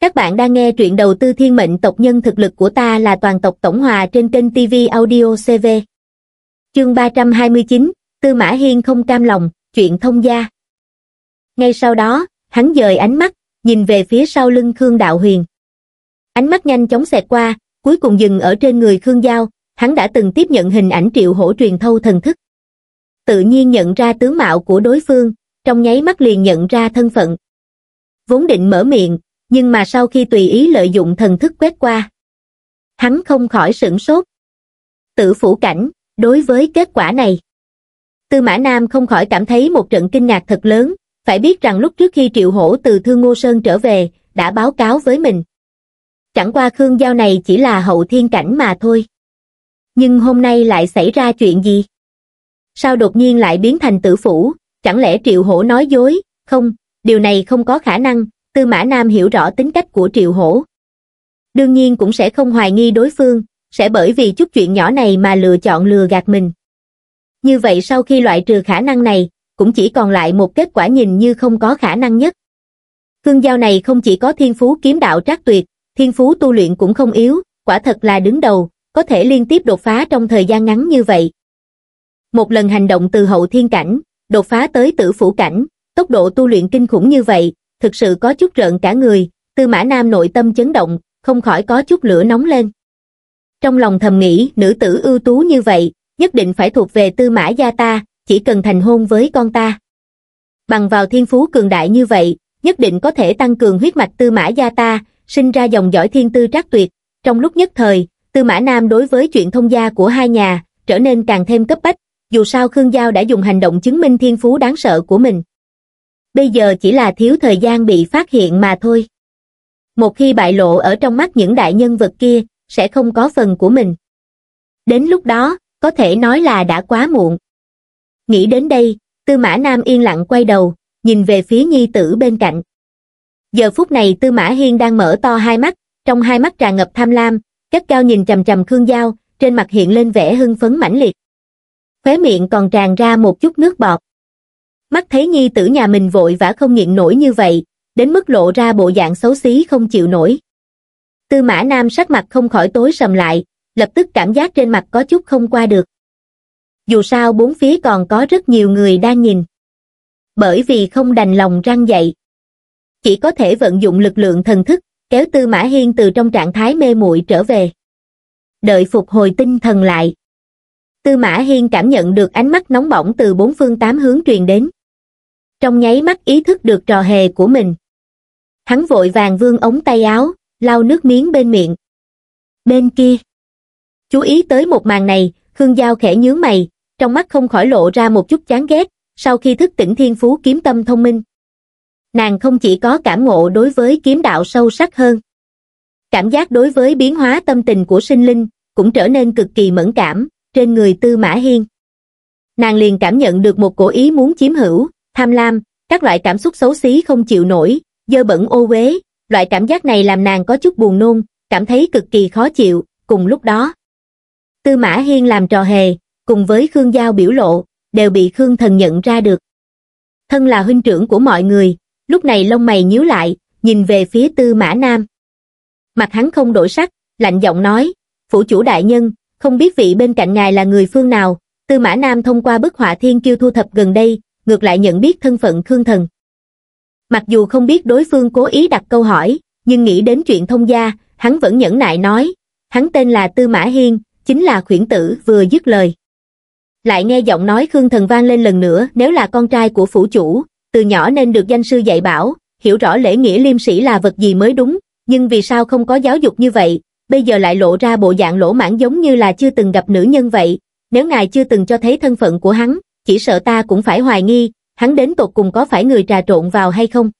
Các bạn đang nghe truyện đầu tư thiên mệnh tộc nhân thực lực của ta là toàn tộc tổng hòa trên kênh TV Audio CV. Chương 329, Tư Mã Hiên không cam lòng, chuyện thông gia. Ngay sau đó, hắn dời ánh mắt, nhìn về phía sau lưng Khương Đạo Huyền. Ánh mắt nhanh chóng xẹt qua, cuối cùng dừng ở trên người Khương Giao, hắn đã từng tiếp nhận hình ảnh triệu hổ truyền thâu thần thức. Tự nhiên nhận ra tướng mạo của đối phương, trong nháy mắt liền nhận ra thân phận. Vốn định mở miệng, nhưng mà sau khi tùy ý lợi dụng thần thức quét qua, hắn không khỏi sửng sốt. Tự phủ cảnh, đối với kết quả này. Tư Mã Nam không khỏi cảm thấy một trận kinh ngạc thật lớn, phải biết rằng lúc trước khi Triệu Hổ từ Thương Ngô Sơn trở về, đã báo cáo với mình. Chẳng qua Khương Giao này chỉ là hậu thiên cảnh mà thôi. Nhưng hôm nay lại xảy ra chuyện gì? Sao đột nhiên lại biến thành tử phủ? Chẳng lẽ Triệu Hổ nói dối? Không, điều này không có khả năng, Tư Mã Nam hiểu rõ tính cách của Triệu Hổ. Đương nhiên cũng sẽ không hoài nghi đối phương, sẽ bởi vì chút chuyện nhỏ này mà lựa chọn lừa gạt mình. Như vậy sau khi loại trừ khả năng này, cũng chỉ còn lại một kết quả nhìn như không có khả năng nhất. Cương giao này không chỉ có thiên phú kiếm đạo trác tuyệt, thiên phú tu luyện cũng không yếu, quả thật là đứng đầu, có thể liên tiếp đột phá trong thời gian ngắn như vậy. Một lần hành động từ hậu thiên cảnh, đột phá tới tử phủ cảnh, tốc độ tu luyện kinh khủng như vậy, thực sự có chút rợn cả người, tư mã nam nội tâm chấn động, không khỏi có chút lửa nóng lên. Trong lòng thầm nghĩ, nữ tử ưu tú như vậy, nhất định phải thuộc về tư mã gia ta, chỉ cần thành hôn với con ta. Bằng vào thiên phú cường đại như vậy, nhất định có thể tăng cường huyết mạch tư mã gia ta, sinh ra dòng dõi thiên tư trác tuyệt. Trong lúc nhất thời, tư mã nam đối với chuyện thông gia của hai nhà, trở nên càng thêm cấp bách, dù sao Khương Giao đã dùng hành động chứng minh thiên phú đáng sợ của mình bây giờ chỉ là thiếu thời gian bị phát hiện mà thôi. Một khi bại lộ ở trong mắt những đại nhân vật kia, sẽ không có phần của mình. Đến lúc đó, có thể nói là đã quá muộn. Nghĩ đến đây, Tư Mã Nam yên lặng quay đầu, nhìn về phía nhi tử bên cạnh. Giờ phút này Tư Mã Hiên đang mở to hai mắt, trong hai mắt tràn ngập tham lam, cất cao nhìn trầm trầm Khương Giao, trên mặt hiện lên vẻ hưng phấn mãnh liệt. Khóe miệng còn tràn ra một chút nước bọt mắt thấy nhi tử nhà mình vội vã không nghiện nổi như vậy, đến mức lộ ra bộ dạng xấu xí không chịu nổi. Tư mã nam sắc mặt không khỏi tối sầm lại, lập tức cảm giác trên mặt có chút không qua được. Dù sao bốn phía còn có rất nhiều người đang nhìn. Bởi vì không đành lòng răng dậy. Chỉ có thể vận dụng lực lượng thần thức, kéo tư mã hiên từ trong trạng thái mê muội trở về. Đợi phục hồi tinh thần lại. Tư mã hiên cảm nhận được ánh mắt nóng bỏng từ bốn phương tám hướng truyền đến trong nháy mắt ý thức được trò hề của mình hắn vội vàng vương ống tay áo lau nước miếng bên miệng bên kia chú ý tới một màn này khương giao khẽ nhướng mày trong mắt không khỏi lộ ra một chút chán ghét sau khi thức tỉnh thiên phú kiếm tâm thông minh nàng không chỉ có cảm ngộ đối với kiếm đạo sâu sắc hơn cảm giác đối với biến hóa tâm tình của sinh linh cũng trở nên cực kỳ mẫn cảm trên người tư mã hiên nàng liền cảm nhận được một cổ ý muốn chiếm hữu tham lam, các loại cảm xúc xấu xí không chịu nổi, dơ bẩn ô uế, loại cảm giác này làm nàng có chút buồn nôn, cảm thấy cực kỳ khó chịu, cùng lúc đó. Tư Mã Hiên làm trò hề, cùng với Khương Giao biểu lộ, đều bị Khương Thần nhận ra được. Thân là huynh trưởng của mọi người, lúc này lông mày nhíu lại, nhìn về phía Tư Mã Nam. Mặt hắn không đổi sắc, lạnh giọng nói, phủ chủ đại nhân, không biết vị bên cạnh ngài là người phương nào, Tư Mã Nam thông qua bức họa thiên kiêu thu thập gần đây, ngược lại nhận biết thân phận Khương Thần. Mặc dù không biết đối phương cố ý đặt câu hỏi, nhưng nghĩ đến chuyện thông gia, hắn vẫn nhẫn nại nói, hắn tên là Tư Mã Hiên, chính là khuyển tử vừa dứt lời. Lại nghe giọng nói Khương Thần vang lên lần nữa nếu là con trai của phủ chủ, từ nhỏ nên được danh sư dạy bảo, hiểu rõ lễ nghĩa liêm sĩ là vật gì mới đúng, nhưng vì sao không có giáo dục như vậy, bây giờ lại lộ ra bộ dạng lỗ mãn giống như là chưa từng gặp nữ nhân vậy, nếu ngài chưa từng cho thấy thân phận của hắn, chỉ sợ ta cũng phải hoài nghi, hắn đến tột cùng có phải người trà trộn vào hay không.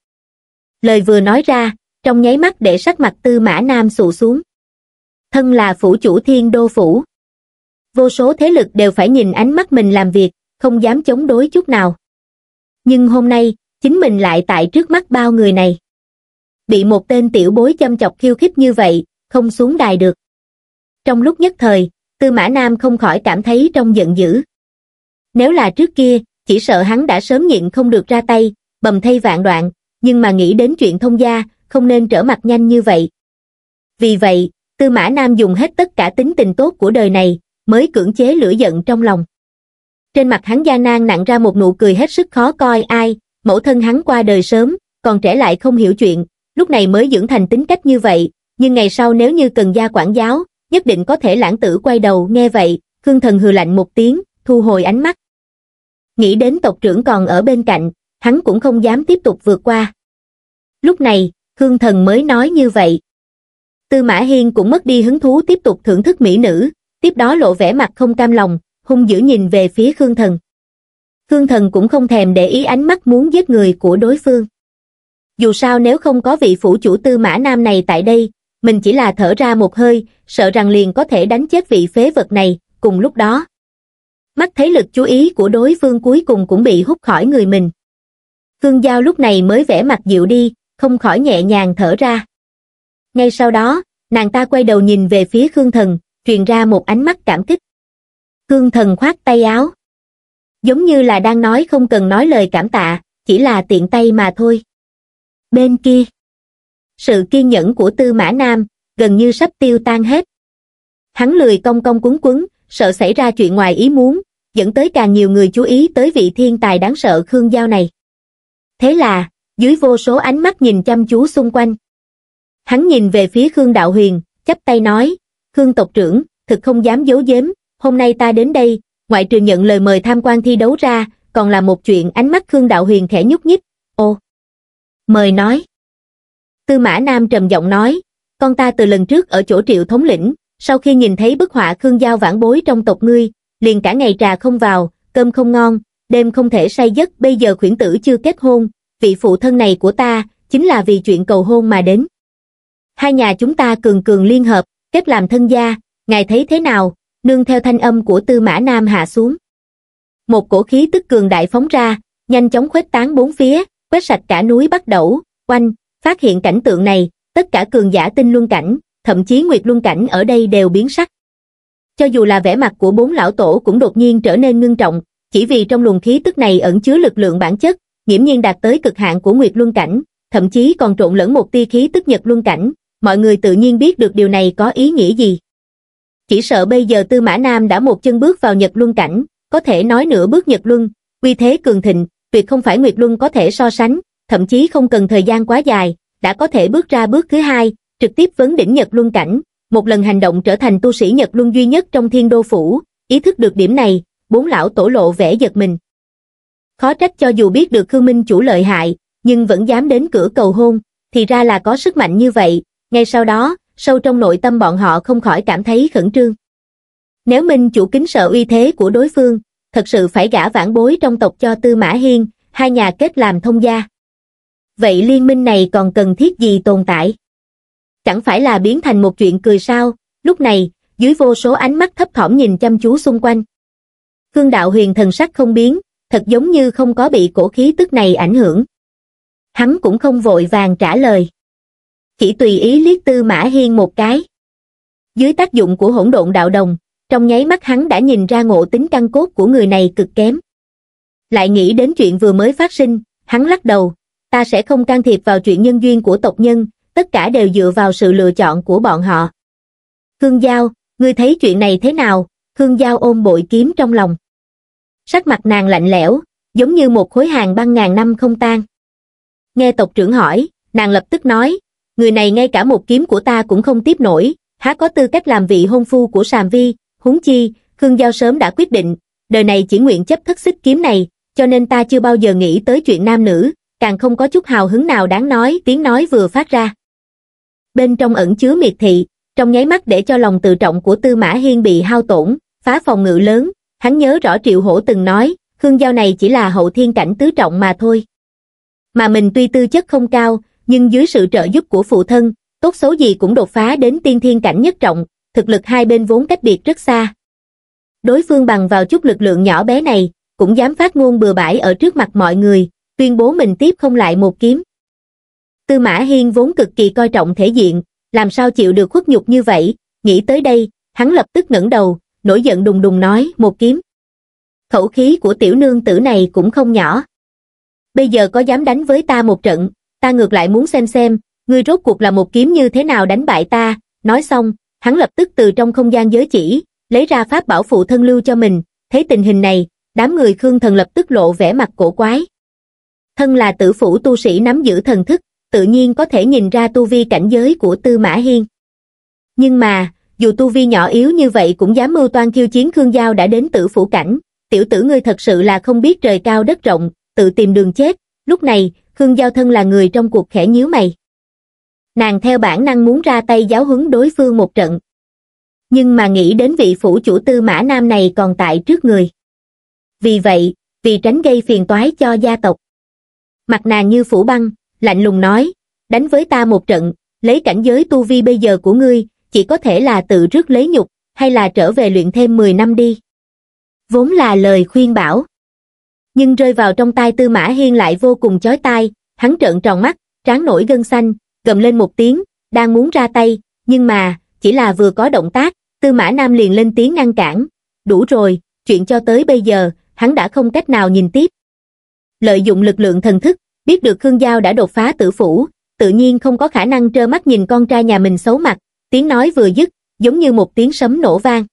Lời vừa nói ra, trong nháy mắt để sắc mặt tư mã nam sụ xuống. Thân là phủ chủ thiên đô phủ. Vô số thế lực đều phải nhìn ánh mắt mình làm việc, không dám chống đối chút nào. Nhưng hôm nay, chính mình lại tại trước mắt bao người này. Bị một tên tiểu bối chăm chọc khiêu khích như vậy, không xuống đài được. Trong lúc nhất thời, Tư Mã Nam không khỏi cảm thấy trong giận dữ. Nếu là trước kia, chỉ sợ hắn đã sớm nhịn không được ra tay, bầm thay vạn đoạn, nhưng mà nghĩ đến chuyện thông gia, không nên trở mặt nhanh như vậy. Vì vậy, Tư Mã Nam dùng hết tất cả tính tình tốt của đời này, mới cưỡng chế lửa giận trong lòng. Trên mặt hắn gia nan nặng ra một nụ cười hết sức khó coi ai, mẫu thân hắn qua đời sớm, còn trẻ lại không hiểu chuyện, lúc này mới dưỡng thành tính cách như vậy, nhưng ngày sau nếu như cần gia quản giáo, nhất định có thể lãng tử quay đầu nghe vậy, Khương Thần hừ lạnh một tiếng, thu hồi ánh mắt. Nghĩ đến tộc trưởng còn ở bên cạnh, hắn cũng không dám tiếp tục vượt qua. Lúc này, hương thần mới nói như vậy. Tư Mã Hiên cũng mất đi hứng thú tiếp tục thưởng thức mỹ nữ, tiếp đó lộ vẻ mặt không cam lòng, hung dữ nhìn về phía Khương Thần. Khương Thần cũng không thèm để ý ánh mắt muốn giết người của đối phương. Dù sao nếu không có vị phủ chủ tư mã nam này tại đây, mình chỉ là thở ra một hơi, sợ rằng liền có thể đánh chết vị phế vật này, cùng lúc đó mắt thấy lực chú ý của đối phương cuối cùng cũng bị hút khỏi người mình. Phương Giao lúc này mới vẽ mặt dịu đi, không khỏi nhẹ nhàng thở ra. Ngay sau đó, nàng ta quay đầu nhìn về phía Khương Thần, truyền ra một ánh mắt cảm kích. Khương Thần khoát tay áo. Giống như là đang nói không cần nói lời cảm tạ, chỉ là tiện tay mà thôi. Bên kia, sự kiên nhẫn của Tư Mã Nam gần như sắp tiêu tan hết. Hắn lười công công cuốn quấn, sợ xảy ra chuyện ngoài ý muốn, dẫn tới càng nhiều người chú ý tới vị thiên tài đáng sợ Khương Giao này. Thế là, dưới vô số ánh mắt nhìn chăm chú xung quanh, hắn nhìn về phía Khương Đạo Huyền, chắp tay nói, Khương tộc trưởng, thực không dám giấu giếm, hôm nay ta đến đây, ngoại trừ nhận lời mời tham quan thi đấu ra, còn là một chuyện ánh mắt Khương Đạo Huyền khẽ nhúc nhích, ô. Mời nói. Tư Mã Nam trầm giọng nói, con ta từ lần trước ở chỗ triệu thống lĩnh, sau khi nhìn thấy bức họa Khương Giao vãn bối trong tộc ngươi, liền cả ngày trà không vào, cơm không ngon, đêm không thể say giấc, bây giờ khuyển tử chưa kết hôn, vị phụ thân này của ta, chính là vì chuyện cầu hôn mà đến. Hai nhà chúng ta cường cường liên hợp, kết làm thân gia, ngài thấy thế nào, nương theo thanh âm của tư mã nam hạ xuống. Một cổ khí tức cường đại phóng ra, nhanh chóng khuếch tán bốn phía, quét sạch cả núi bắt đẩu, quanh, phát hiện cảnh tượng này, tất cả cường giả tinh luân cảnh, thậm chí Nguyệt Luân Cảnh ở đây đều biến sắc. Cho dù là vẻ mặt của bốn lão tổ cũng đột nhiên trở nên ngưng trọng, chỉ vì trong luồng khí tức này ẩn chứa lực lượng bản chất, nghiễm nhiên đạt tới cực hạn của Nguyệt Luân Cảnh, thậm chí còn trộn lẫn một tia khí tức Nhật Luân Cảnh, mọi người tự nhiên biết được điều này có ý nghĩa gì. Chỉ sợ bây giờ Tư Mã Nam đã một chân bước vào Nhật Luân Cảnh, có thể nói nửa bước Nhật Luân, uy thế cường thịnh, tuyệt không phải Nguyệt Luân có thể so sánh, thậm chí không cần thời gian quá dài, đã có thể bước ra bước thứ hai, trực tiếp vấn đỉnh Nhật Luân Cảnh, một lần hành động trở thành tu sĩ Nhật Luân duy nhất trong thiên đô phủ, ý thức được điểm này, bốn lão tổ lộ vẻ giật mình. Khó trách cho dù biết được Khương Minh chủ lợi hại, nhưng vẫn dám đến cửa cầu hôn, thì ra là có sức mạnh như vậy, ngay sau đó, sâu trong nội tâm bọn họ không khỏi cảm thấy khẩn trương. Nếu Minh chủ kính sợ uy thế của đối phương, thật sự phải gả vãn bối trong tộc cho Tư Mã Hiên, hai nhà kết làm thông gia. Vậy liên minh này còn cần thiết gì tồn tại? chẳng phải là biến thành một chuyện cười sao, lúc này, dưới vô số ánh mắt thấp thỏm nhìn chăm chú xung quanh. Khương đạo huyền thần sắc không biến, thật giống như không có bị cổ khí tức này ảnh hưởng. Hắn cũng không vội vàng trả lời. Chỉ tùy ý liếc tư mã hiên một cái. Dưới tác dụng của hỗn độn đạo đồng, trong nháy mắt hắn đã nhìn ra ngộ tính căn cốt của người này cực kém. Lại nghĩ đến chuyện vừa mới phát sinh, hắn lắc đầu, ta sẽ không can thiệp vào chuyện nhân duyên của tộc nhân, tất cả đều dựa vào sự lựa chọn của bọn họ. Khương Giao, ngươi thấy chuyện này thế nào? Khương Giao ôm bội kiếm trong lòng. Sắc mặt nàng lạnh lẽo, giống như một khối hàng băng ngàn năm không tan. Nghe tộc trưởng hỏi, nàng lập tức nói, người này ngay cả một kiếm của ta cũng không tiếp nổi, há có tư cách làm vị hôn phu của Sàm Vi, huống chi, Khương Giao sớm đã quyết định, đời này chỉ nguyện chấp thất xích kiếm này, cho nên ta chưa bao giờ nghĩ tới chuyện nam nữ, càng không có chút hào hứng nào đáng nói tiếng nói vừa phát ra bên trong ẩn chứa miệt thị, trong nháy mắt để cho lòng tự trọng của Tư Mã Hiên bị hao tổn, phá phòng ngự lớn, hắn nhớ rõ Triệu Hổ từng nói, hương giao này chỉ là hậu thiên cảnh tứ trọng mà thôi. Mà mình tuy tư chất không cao, nhưng dưới sự trợ giúp của phụ thân, tốt xấu gì cũng đột phá đến tiên thiên cảnh nhất trọng, thực lực hai bên vốn cách biệt rất xa. Đối phương bằng vào chút lực lượng nhỏ bé này, cũng dám phát ngôn bừa bãi ở trước mặt mọi người, tuyên bố mình tiếp không lại một kiếm. Tư Mã Hiên vốn cực kỳ coi trọng thể diện, làm sao chịu được khuất nhục như vậy, nghĩ tới đây, hắn lập tức ngẩng đầu, nổi giận đùng đùng nói một kiếm. Khẩu khí của tiểu nương tử này cũng không nhỏ. Bây giờ có dám đánh với ta một trận, ta ngược lại muốn xem xem, ngươi rốt cuộc là một kiếm như thế nào đánh bại ta, nói xong, hắn lập tức từ trong không gian giới chỉ, lấy ra pháp bảo phụ thân lưu cho mình, thấy tình hình này, đám người Khương Thần lập tức lộ vẻ mặt cổ quái. Thân là tử phủ tu sĩ nắm giữ thần thức, tự nhiên có thể nhìn ra tu vi cảnh giới của Tư Mã Hiên. Nhưng mà, dù tu vi nhỏ yếu như vậy cũng dám mưu toan khiêu chiến Khương Giao đã đến tử phủ cảnh, tiểu tử ngươi thật sự là không biết trời cao đất rộng, tự tìm đường chết, lúc này, Khương Giao thân là người trong cuộc khẽ nhíu mày. Nàng theo bản năng muốn ra tay giáo huấn đối phương một trận. Nhưng mà nghĩ đến vị phủ chủ tư mã nam này còn tại trước người. Vì vậy, vì tránh gây phiền toái cho gia tộc. Mặt nàng như phủ băng, lạnh lùng nói, đánh với ta một trận, lấy cảnh giới tu vi bây giờ của ngươi, chỉ có thể là tự rước lấy nhục, hay là trở về luyện thêm 10 năm đi. Vốn là lời khuyên bảo. Nhưng rơi vào trong tai Tư Mã Hiên lại vô cùng chói tai, hắn trợn tròn mắt, trán nổi gân xanh, gầm lên một tiếng, đang muốn ra tay, nhưng mà, chỉ là vừa có động tác, Tư Mã Nam liền lên tiếng ngăn cản. Đủ rồi, chuyện cho tới bây giờ, hắn đã không cách nào nhìn tiếp. Lợi dụng lực lượng thần thức, biết được Khương Giao đã đột phá tử phủ, tự nhiên không có khả năng trơ mắt nhìn con trai nhà mình xấu mặt, tiếng nói vừa dứt, giống như một tiếng sấm nổ vang.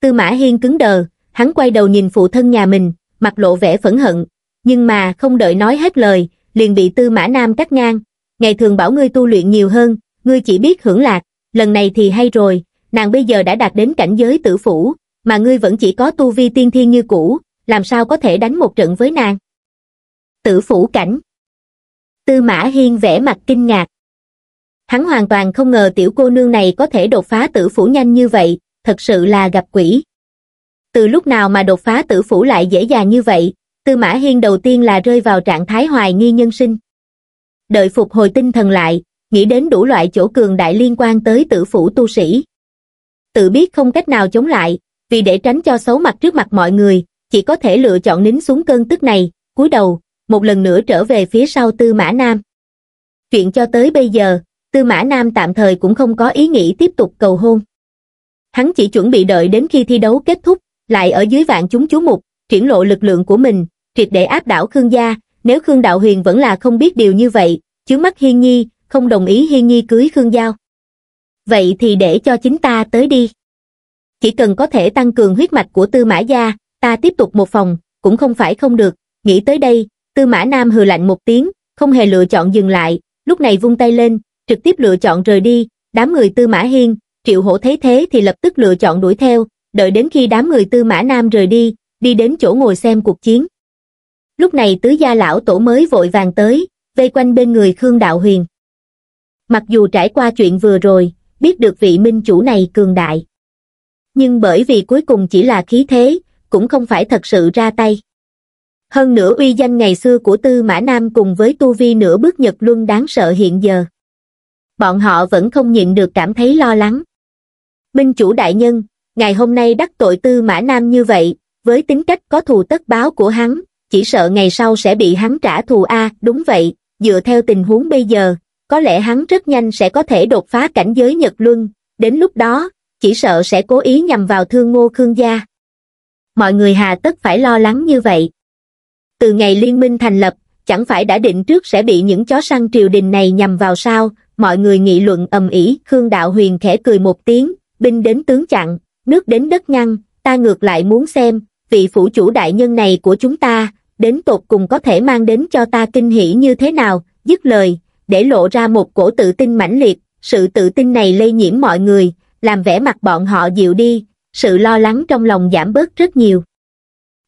Tư Mã Hiên cứng đờ, hắn quay đầu nhìn phụ thân nhà mình, mặt lộ vẻ phẫn hận, nhưng mà không đợi nói hết lời, liền bị Tư Mã Nam cắt ngang. Ngày thường bảo ngươi tu luyện nhiều hơn, ngươi chỉ biết hưởng lạc, lần này thì hay rồi, nàng bây giờ đã đạt đến cảnh giới tử phủ, mà ngươi vẫn chỉ có tu vi tiên thiên như cũ, làm sao có thể đánh một trận với nàng? tử phủ cảnh. Tư Mã Hiên vẻ mặt kinh ngạc. Hắn hoàn toàn không ngờ tiểu cô nương này có thể đột phá tử phủ nhanh như vậy, thật sự là gặp quỷ. Từ lúc nào mà đột phá tử phủ lại dễ dàng như vậy, Tư Mã Hiên đầu tiên là rơi vào trạng thái hoài nghi nhân sinh. Đợi phục hồi tinh thần lại, nghĩ đến đủ loại chỗ cường đại liên quan tới tử phủ tu sĩ. Tự biết không cách nào chống lại, vì để tránh cho xấu mặt trước mặt mọi người, chỉ có thể lựa chọn nín xuống cơn tức này, cúi đầu, một lần nữa trở về phía sau Tư Mã Nam. Chuyện cho tới bây giờ, Tư Mã Nam tạm thời cũng không có ý nghĩ tiếp tục cầu hôn. Hắn chỉ chuẩn bị đợi đến khi thi đấu kết thúc, lại ở dưới vạn chúng chú mục, triển lộ lực lượng của mình, triệt để áp đảo Khương gia, nếu Khương Đạo Huyền vẫn là không biết điều như vậy, chứ mắt Hiên Nhi, không đồng ý Hiên Nhi cưới Khương Giao. Vậy thì để cho chính ta tới đi. Chỉ cần có thể tăng cường huyết mạch của tư mã gia, ta tiếp tục một phòng, cũng không phải không được, nghĩ tới đây, Tư Mã Nam hừ lạnh một tiếng, không hề lựa chọn dừng lại, lúc này vung tay lên, trực tiếp lựa chọn rời đi, đám người Tư Mã Hiên, Triệu Hổ thấy thế thì lập tức lựa chọn đuổi theo, đợi đến khi đám người Tư Mã Nam rời đi, đi đến chỗ ngồi xem cuộc chiến. Lúc này tứ gia lão tổ mới vội vàng tới, vây quanh bên người Khương Đạo Huyền. Mặc dù trải qua chuyện vừa rồi, biết được vị minh chủ này cường đại. Nhưng bởi vì cuối cùng chỉ là khí thế, cũng không phải thật sự ra tay hơn nữa uy danh ngày xưa của tư mã nam cùng với tu vi nửa bước nhật luân đáng sợ hiện giờ bọn họ vẫn không nhịn được cảm thấy lo lắng minh chủ đại nhân ngày hôm nay đắc tội tư mã nam như vậy với tính cách có thù tất báo của hắn chỉ sợ ngày sau sẽ bị hắn trả thù a đúng vậy dựa theo tình huống bây giờ có lẽ hắn rất nhanh sẽ có thể đột phá cảnh giới nhật luân đến lúc đó chỉ sợ sẽ cố ý nhằm vào thương ngô khương gia mọi người hà tất phải lo lắng như vậy từ ngày liên minh thành lập, chẳng phải đã định trước sẽ bị những chó săn triều đình này nhằm vào sao, mọi người nghị luận ầm ĩ Khương Đạo Huyền khẽ cười một tiếng, binh đến tướng chặn, nước đến đất ngăn, ta ngược lại muốn xem, vị phủ chủ đại nhân này của chúng ta, đến tột cùng có thể mang đến cho ta kinh hỉ như thế nào, dứt lời, để lộ ra một cổ tự tin mãnh liệt, sự tự tin này lây nhiễm mọi người, làm vẻ mặt bọn họ dịu đi, sự lo lắng trong lòng giảm bớt rất nhiều.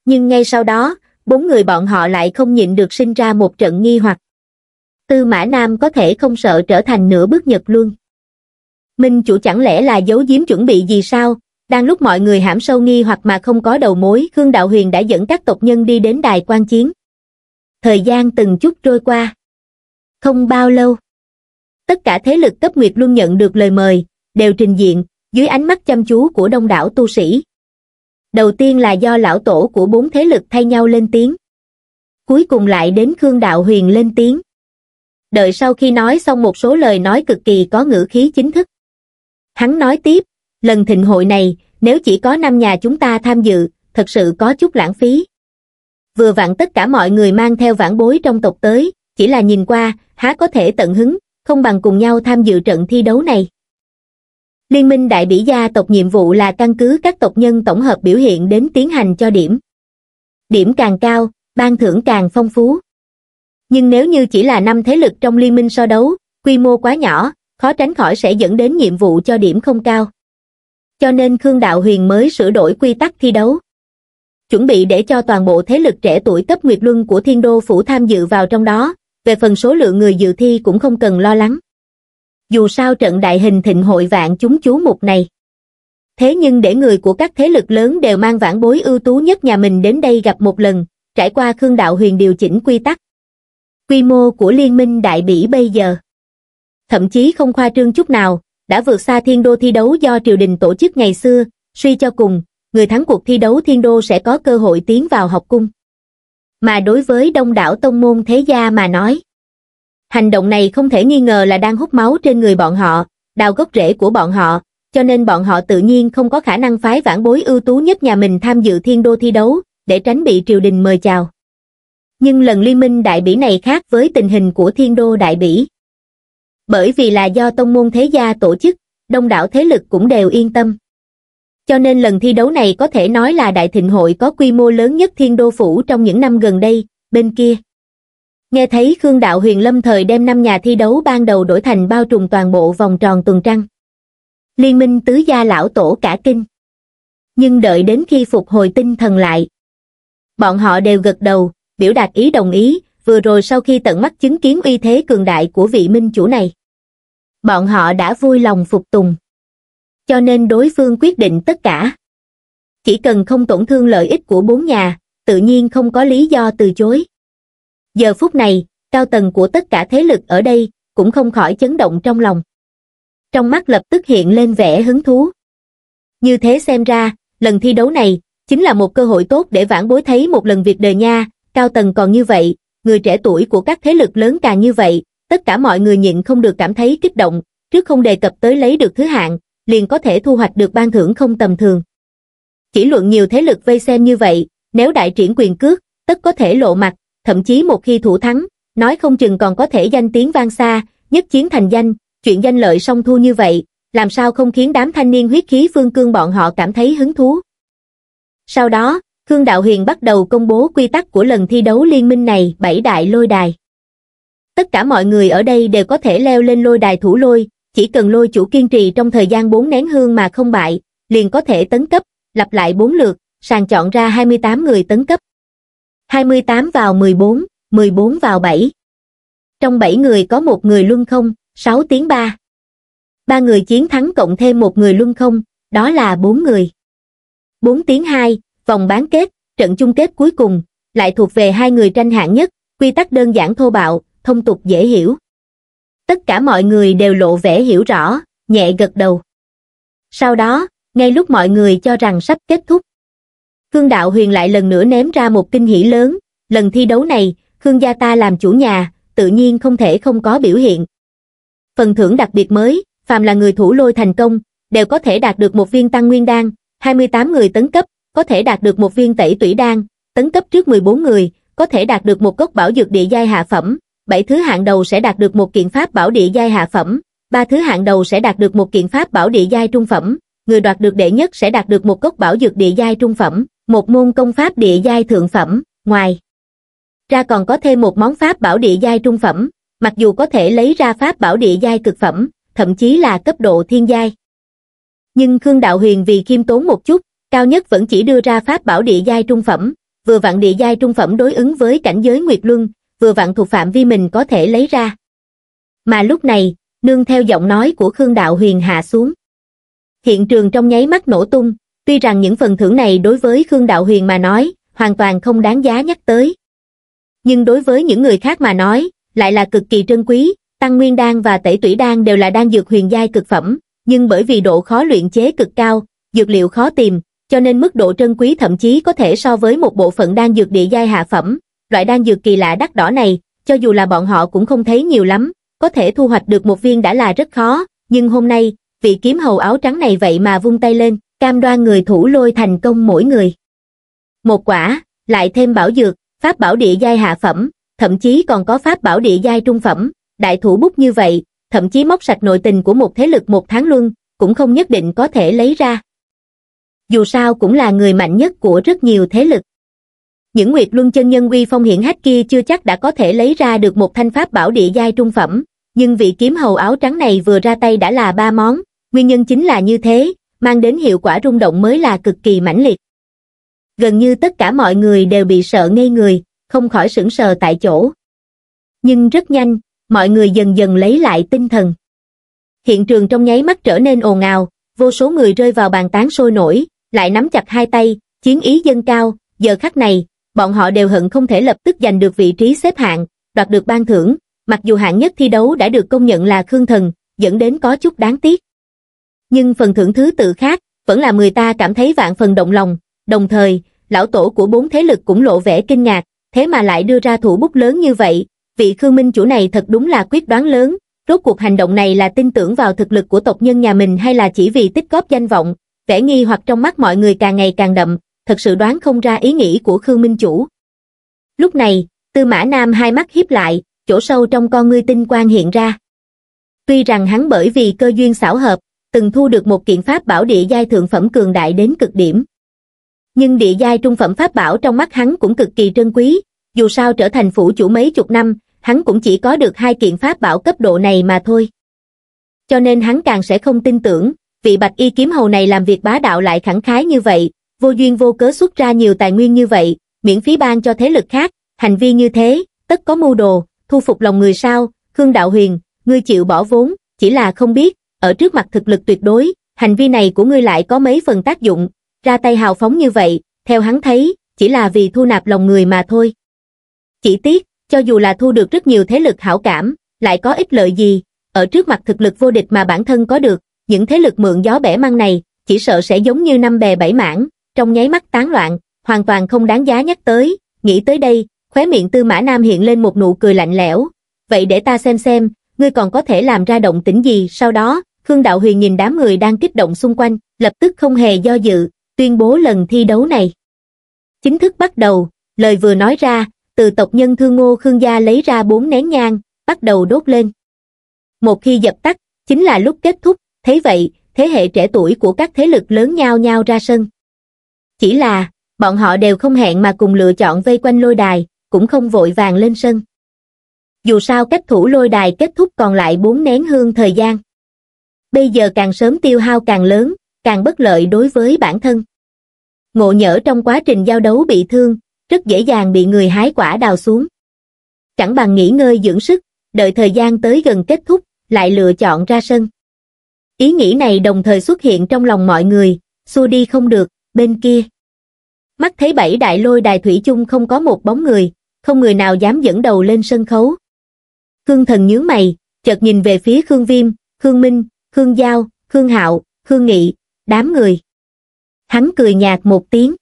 Nhưng ngay sau đó, bốn người bọn họ lại không nhịn được sinh ra một trận nghi hoặc. Tư Mã Nam có thể không sợ trở thành nửa bước nhật luôn. Minh chủ chẳng lẽ là giấu giếm chuẩn bị gì sao? Đang lúc mọi người hãm sâu nghi hoặc mà không có đầu mối, Khương Đạo Huyền đã dẫn các tộc nhân đi đến đài quan chiến. Thời gian từng chút trôi qua. Không bao lâu. Tất cả thế lực cấp Nguyệt luôn nhận được lời mời, đều trình diện, dưới ánh mắt chăm chú của đông đảo tu sĩ, đầu tiên là do lão tổ của bốn thế lực thay nhau lên tiếng cuối cùng lại đến khương đạo huyền lên tiếng đợi sau khi nói xong một số lời nói cực kỳ có ngữ khí chính thức hắn nói tiếp lần thịnh hội này nếu chỉ có năm nhà chúng ta tham dự thật sự có chút lãng phí vừa vặn tất cả mọi người mang theo vãn bối trong tộc tới chỉ là nhìn qua há có thể tận hứng không bằng cùng nhau tham dự trận thi đấu này Liên minh đại bỉ gia tộc nhiệm vụ là căn cứ các tộc nhân tổng hợp biểu hiện đến tiến hành cho điểm. Điểm càng cao, ban thưởng càng phong phú. Nhưng nếu như chỉ là năm thế lực trong liên minh so đấu, quy mô quá nhỏ, khó tránh khỏi sẽ dẫn đến nhiệm vụ cho điểm không cao. Cho nên Khương Đạo Huyền mới sửa đổi quy tắc thi đấu. Chuẩn bị để cho toàn bộ thế lực trẻ tuổi cấp Nguyệt Luân của Thiên Đô Phủ tham dự vào trong đó, về phần số lượng người dự thi cũng không cần lo lắng dù sao trận đại hình thịnh hội vạn chúng chú mục này. Thế nhưng để người của các thế lực lớn đều mang vãn bối ưu tú nhất nhà mình đến đây gặp một lần, trải qua Khương Đạo Huyền điều chỉnh quy tắc. Quy mô của Liên minh Đại Bỉ bây giờ thậm chí không khoa trương chút nào, đã vượt xa thiên đô thi đấu do triều đình tổ chức ngày xưa, suy cho cùng, người thắng cuộc thi đấu thiên đô sẽ có cơ hội tiến vào học cung. Mà đối với đông đảo tông môn thế gia mà nói, Hành động này không thể nghi ngờ là đang hút máu trên người bọn họ, đào gốc rễ của bọn họ, cho nên bọn họ tự nhiên không có khả năng phái vãn bối ưu tú nhất nhà mình tham dự thiên đô thi đấu, để tránh bị triều đình mời chào. Nhưng lần liên minh đại bỉ này khác với tình hình của thiên đô đại bỉ. Bởi vì là do tông môn thế gia tổ chức, đông đảo thế lực cũng đều yên tâm. Cho nên lần thi đấu này có thể nói là đại thịnh hội có quy mô lớn nhất thiên đô phủ trong những năm gần đây, bên kia nghe thấy khương đạo huyền lâm thời đem năm nhà thi đấu ban đầu đổi thành bao trùm toàn bộ vòng tròn tuần trăng liên minh tứ gia lão tổ cả kinh nhưng đợi đến khi phục hồi tinh thần lại bọn họ đều gật đầu biểu đạt ý đồng ý vừa rồi sau khi tận mắt chứng kiến uy thế cường đại của vị minh chủ này bọn họ đã vui lòng phục tùng cho nên đối phương quyết định tất cả chỉ cần không tổn thương lợi ích của bốn nhà tự nhiên không có lý do từ chối Giờ phút này, cao tầng của tất cả thế lực ở đây cũng không khỏi chấn động trong lòng. Trong mắt lập tức hiện lên vẻ hứng thú. Như thế xem ra, lần thi đấu này chính là một cơ hội tốt để vãn bối thấy một lần việc đời nha, cao tầng còn như vậy, người trẻ tuổi của các thế lực lớn càng như vậy, tất cả mọi người nhịn không được cảm thấy kích động, trước không đề cập tới lấy được thứ hạng, liền có thể thu hoạch được ban thưởng không tầm thường. Chỉ luận nhiều thế lực vây xem như vậy, nếu đại triển quyền cước, tất có thể lộ mặt, thậm chí một khi thủ thắng, nói không chừng còn có thể danh tiếng vang xa, nhất chiến thành danh, chuyện danh lợi song thu như vậy, làm sao không khiến đám thanh niên huyết khí phương cương bọn họ cảm thấy hứng thú. Sau đó, Khương Đạo Huyền bắt đầu công bố quy tắc của lần thi đấu liên minh này bảy đại lôi đài. Tất cả mọi người ở đây đều có thể leo lên lôi đài thủ lôi, chỉ cần lôi chủ kiên trì trong thời gian 4 nén hương mà không bại, liền có thể tấn cấp, lặp lại 4 lượt, sàng chọn ra 28 người tấn cấp. 28 vào 14, 14 vào 7. Trong 7 người có một người luân không, 6 tiếng 3. Ba người chiến thắng cộng thêm một người luân không, đó là 4 người. 4 tiếng 2, vòng bán kết, trận chung kết cuối cùng, lại thuộc về hai người tranh hạng nhất, quy tắc đơn giản thô bạo, thông tục dễ hiểu. Tất cả mọi người đều lộ vẻ hiểu rõ, nhẹ gật đầu. Sau đó, ngay lúc mọi người cho rằng sắp kết thúc, Khương Đạo Huyền lại lần nữa ném ra một kinh hỉ lớn, lần thi đấu này, Khương gia ta làm chủ nhà, tự nhiên không thể không có biểu hiện. Phần thưởng đặc biệt mới, phàm là người thủ lôi thành công, đều có thể đạt được một viên tăng nguyên đan, 28 người tấn cấp, có thể đạt được một viên tẩy tủy đan, tấn cấp trước 14 người, có thể đạt được một gốc bảo dược địa giai hạ phẩm, bảy thứ hạng đầu sẽ đạt được một kiện pháp bảo địa giai hạ phẩm, ba thứ hạng đầu sẽ đạt được một kiện pháp bảo địa giai trung phẩm, người đoạt được đệ nhất sẽ đạt được một gốc bảo dược địa giai trung phẩm một môn công pháp địa giai thượng phẩm, ngoài. Ra còn có thêm một món pháp bảo địa giai trung phẩm, mặc dù có thể lấy ra pháp bảo địa giai cực phẩm, thậm chí là cấp độ thiên giai. Nhưng Khương Đạo Huyền vì kiêm tốn một chút, cao nhất vẫn chỉ đưa ra pháp bảo địa giai trung phẩm, vừa vặn địa giai trung phẩm đối ứng với cảnh giới Nguyệt Luân, vừa vặn thuộc phạm vi mình có thể lấy ra. Mà lúc này, nương theo giọng nói của Khương Đạo Huyền hạ xuống. Hiện trường trong nháy mắt nổ tung, tuy rằng những phần thưởng này đối với Khương Đạo Huyền mà nói, hoàn toàn không đáng giá nhắc tới. Nhưng đối với những người khác mà nói, lại là cực kỳ trân quý, Tăng Nguyên Đan và Tẩy Tủy Đan đều là đan dược huyền giai cực phẩm, nhưng bởi vì độ khó luyện chế cực cao, dược liệu khó tìm, cho nên mức độ trân quý thậm chí có thể so với một bộ phận đan dược địa giai hạ phẩm. Loại đan dược kỳ lạ đắt đỏ này, cho dù là bọn họ cũng không thấy nhiều lắm, có thể thu hoạch được một viên đã là rất khó, nhưng hôm nay, vị kiếm hầu áo trắng này vậy mà vung tay lên cam đoan người thủ lôi thành công mỗi người. Một quả, lại thêm bảo dược, pháp bảo địa giai hạ phẩm, thậm chí còn có pháp bảo địa giai trung phẩm, đại thủ bút như vậy, thậm chí móc sạch nội tình của một thế lực một tháng luân, cũng không nhất định có thể lấy ra. Dù sao cũng là người mạnh nhất của rất nhiều thế lực. Những nguyệt luân chân nhân uy phong hiển hách kia chưa chắc đã có thể lấy ra được một thanh pháp bảo địa giai trung phẩm, nhưng vị kiếm hầu áo trắng này vừa ra tay đã là ba món, nguyên nhân chính là như thế, mang đến hiệu quả rung động mới là cực kỳ mãnh liệt. Gần như tất cả mọi người đều bị sợ ngây người, không khỏi sững sờ tại chỗ. Nhưng rất nhanh, mọi người dần dần lấy lại tinh thần. Hiện trường trong nháy mắt trở nên ồn ào, vô số người rơi vào bàn tán sôi nổi, lại nắm chặt hai tay, chiến ý dâng cao, giờ khắc này, bọn họ đều hận không thể lập tức giành được vị trí xếp hạng, đoạt được ban thưởng, mặc dù hạng nhất thi đấu đã được công nhận là Khương Thần, dẫn đến có chút đáng tiếc nhưng phần thưởng thứ tự khác vẫn làm người ta cảm thấy vạn phần động lòng, đồng thời, lão tổ của bốn thế lực cũng lộ vẻ kinh ngạc, thế mà lại đưa ra thủ bút lớn như vậy, vị Khương Minh chủ này thật đúng là quyết đoán lớn, rốt cuộc hành động này là tin tưởng vào thực lực của tộc nhân nhà mình hay là chỉ vì tích góp danh vọng, vẻ nghi hoặc trong mắt mọi người càng ngày càng đậm, thật sự đoán không ra ý nghĩ của Khương Minh chủ. Lúc này, Tư Mã Nam hai mắt hiếp lại, chỗ sâu trong con ngươi tinh quang hiện ra. Tuy rằng hắn bởi vì cơ duyên xảo hợp, từng thu được một kiện pháp bảo địa giai thượng phẩm cường đại đến cực điểm. Nhưng địa giai trung phẩm pháp bảo trong mắt hắn cũng cực kỳ trân quý, dù sao trở thành phủ chủ mấy chục năm, hắn cũng chỉ có được hai kiện pháp bảo cấp độ này mà thôi. Cho nên hắn càng sẽ không tin tưởng, vị bạch y kiếm hầu này làm việc bá đạo lại khẳng khái như vậy, vô duyên vô cớ xuất ra nhiều tài nguyên như vậy, miễn phí ban cho thế lực khác, hành vi như thế, tất có mưu đồ, thu phục lòng người sao, Khương Đạo Huyền, ngươi chịu bỏ vốn, chỉ là không biết, ở trước mặt thực lực tuyệt đối, hành vi này của ngươi lại có mấy phần tác dụng, ra tay hào phóng như vậy, theo hắn thấy, chỉ là vì thu nạp lòng người mà thôi. Chỉ tiếc, cho dù là thu được rất nhiều thế lực hảo cảm, lại có ích lợi gì, ở trước mặt thực lực vô địch mà bản thân có được, những thế lực mượn gió bẻ măng này, chỉ sợ sẽ giống như năm bè bảy mảng, trong nháy mắt tán loạn, hoàn toàn không đáng giá nhắc tới, nghĩ tới đây, khóe miệng tư mã nam hiện lên một nụ cười lạnh lẽo, vậy để ta xem xem, ngươi còn có thể làm ra động tĩnh gì sau đó, khương đạo huyền nhìn đám người đang kích động xung quanh lập tức không hề do dự tuyên bố lần thi đấu này chính thức bắt đầu lời vừa nói ra từ tộc nhân thương ngô khương gia lấy ra bốn nén nhang bắt đầu đốt lên một khi dập tắt chính là lúc kết thúc thế vậy thế hệ trẻ tuổi của các thế lực lớn nhau nhau ra sân chỉ là bọn họ đều không hẹn mà cùng lựa chọn vây quanh lôi đài cũng không vội vàng lên sân dù sao cách thủ lôi đài kết thúc còn lại bốn nén hương thời gian bây giờ càng sớm tiêu hao càng lớn càng bất lợi đối với bản thân ngộ nhỡ trong quá trình giao đấu bị thương rất dễ dàng bị người hái quả đào xuống chẳng bằng nghỉ ngơi dưỡng sức đợi thời gian tới gần kết thúc lại lựa chọn ra sân ý nghĩ này đồng thời xuất hiện trong lòng mọi người xua đi không được bên kia mắt thấy bảy đại lôi đài thủy chung không có một bóng người không người nào dám dẫn đầu lên sân khấu khương thần nhướng mày chợt nhìn về phía khương viêm khương minh Khương Giao, Khương Hạo, Khương Nghị, đám người. Hắn cười nhạt một tiếng.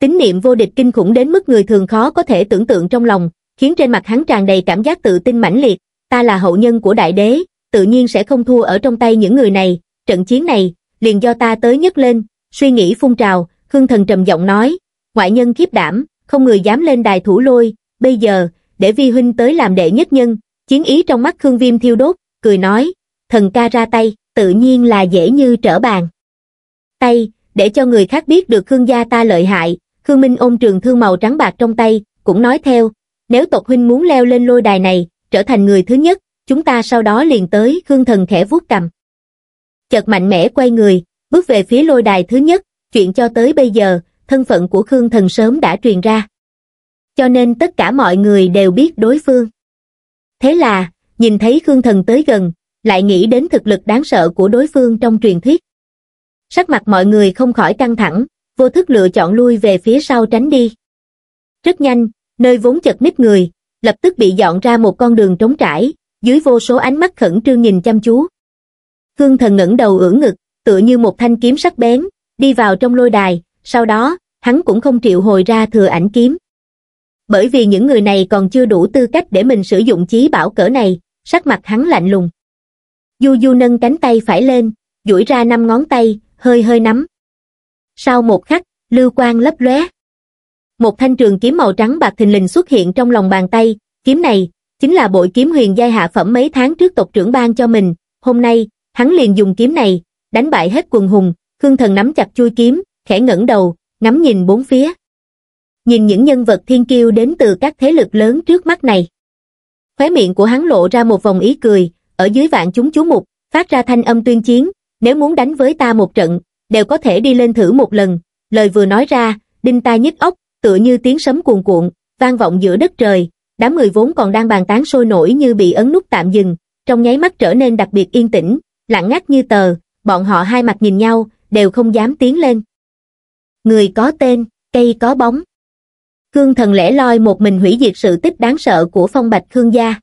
tính niệm vô địch kinh khủng đến mức người thường khó có thể tưởng tượng trong lòng, khiến trên mặt hắn tràn đầy cảm giác tự tin mãnh liệt, ta là hậu nhân của đại đế, tự nhiên sẽ không thua ở trong tay những người này, trận chiến này, liền do ta tới nhất lên, suy nghĩ phun trào, Khương Thần trầm giọng nói, ngoại nhân kiếp đảm, không người dám lên đài thủ lôi, bây giờ, để vi huynh tới làm đệ nhất nhân, chiến ý trong mắt Khương Viêm thiêu đốt, cười nói, thần ca ra tay, tự nhiên là dễ như trở bàn. Tay, để cho người khác biết được Khương gia ta lợi hại, Khương Minh ôm trường thương màu trắng bạc trong tay, cũng nói theo, nếu tộc huynh muốn leo lên lôi đài này, trở thành người thứ nhất, chúng ta sau đó liền tới Khương thần khẽ vuốt cầm. Chợt mạnh mẽ quay người, bước về phía lôi đài thứ nhất, chuyện cho tới bây giờ, thân phận của Khương thần sớm đã truyền ra. Cho nên tất cả mọi người đều biết đối phương. Thế là, nhìn thấy Khương thần tới gần, lại nghĩ đến thực lực đáng sợ của đối phương trong truyền thuyết. Sắc mặt mọi người không khỏi căng thẳng, vô thức lựa chọn lui về phía sau tránh đi. Rất nhanh, nơi vốn chật ních người, lập tức bị dọn ra một con đường trống trải, dưới vô số ánh mắt khẩn trương nhìn chăm chú. Hương thần ngẩng đầu ưỡn ngực, tựa như một thanh kiếm sắc bén, đi vào trong lôi đài, sau đó, hắn cũng không triệu hồi ra thừa ảnh kiếm. Bởi vì những người này còn chưa đủ tư cách để mình sử dụng chí bảo cỡ này, sắc mặt hắn lạnh lùng du du nâng cánh tay phải lên duỗi ra năm ngón tay hơi hơi nắm sau một khắc lưu quang lấp lóe một thanh trường kiếm màu trắng bạc thình lình xuất hiện trong lòng bàn tay kiếm này chính là bội kiếm huyền giai hạ phẩm mấy tháng trước tộc trưởng ban cho mình hôm nay hắn liền dùng kiếm này đánh bại hết quần hùng khương thần nắm chặt chuôi kiếm khẽ ngẩng đầu ngắm nhìn bốn phía nhìn những nhân vật thiên kiêu đến từ các thế lực lớn trước mắt này khóe miệng của hắn lộ ra một vòng ý cười ở dưới vạn chúng chú mục, phát ra thanh âm tuyên chiến, nếu muốn đánh với ta một trận, đều có thể đi lên thử một lần. Lời vừa nói ra, đinh tai nhức ốc tựa như tiếng sấm cuồn cuộn, vang vọng giữa đất trời, đám người vốn còn đang bàn tán sôi nổi như bị ấn nút tạm dừng, trong nháy mắt trở nên đặc biệt yên tĩnh, lặng ngắt như tờ, bọn họ hai mặt nhìn nhau, đều không dám tiến lên. Người có tên, cây có bóng. Khương thần lẻ loi một mình hủy diệt sự tích đáng sợ của phong bạch Khương gia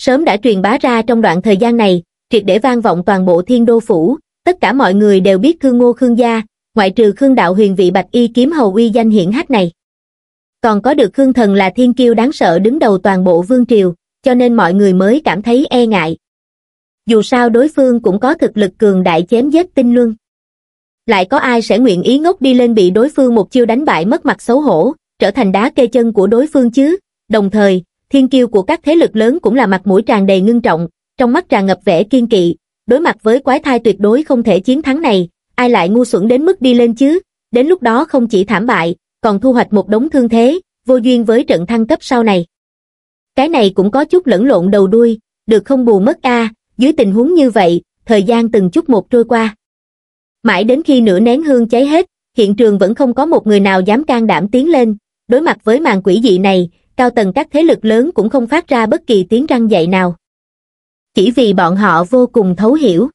sớm đã truyền bá ra trong đoạn thời gian này, triệt để vang vọng toàn bộ thiên đô phủ, tất cả mọi người đều biết Khương Ngô Khương gia, ngoại trừ Khương đạo huyền vị bạch y kiếm hầu uy danh hiển hách này. Còn có được Khương thần là thiên kiêu đáng sợ đứng đầu toàn bộ vương triều, cho nên mọi người mới cảm thấy e ngại. Dù sao đối phương cũng có thực lực cường đại chém giết tinh luân. Lại có ai sẽ nguyện ý ngốc đi lên bị đối phương một chiêu đánh bại mất mặt xấu hổ, trở thành đá kê chân của đối phương chứ? Đồng thời, thiên kiêu của các thế lực lớn cũng là mặt mũi tràn đầy ngưng trọng, trong mắt tràn ngập vẻ kiên kỵ, đối mặt với quái thai tuyệt đối không thể chiến thắng này, ai lại ngu xuẩn đến mức đi lên chứ, đến lúc đó không chỉ thảm bại, còn thu hoạch một đống thương thế, vô duyên với trận thăng cấp sau này. Cái này cũng có chút lẫn lộn đầu đuôi, được không bù mất a dưới tình huống như vậy, thời gian từng chút một trôi qua. Mãi đến khi nửa nén hương cháy hết, hiện trường vẫn không có một người nào dám can đảm tiến lên, đối mặt với màn quỷ dị này, cao tầng các thế lực lớn cũng không phát ra bất kỳ tiếng răng dạy nào. Chỉ vì bọn họ vô cùng thấu hiểu.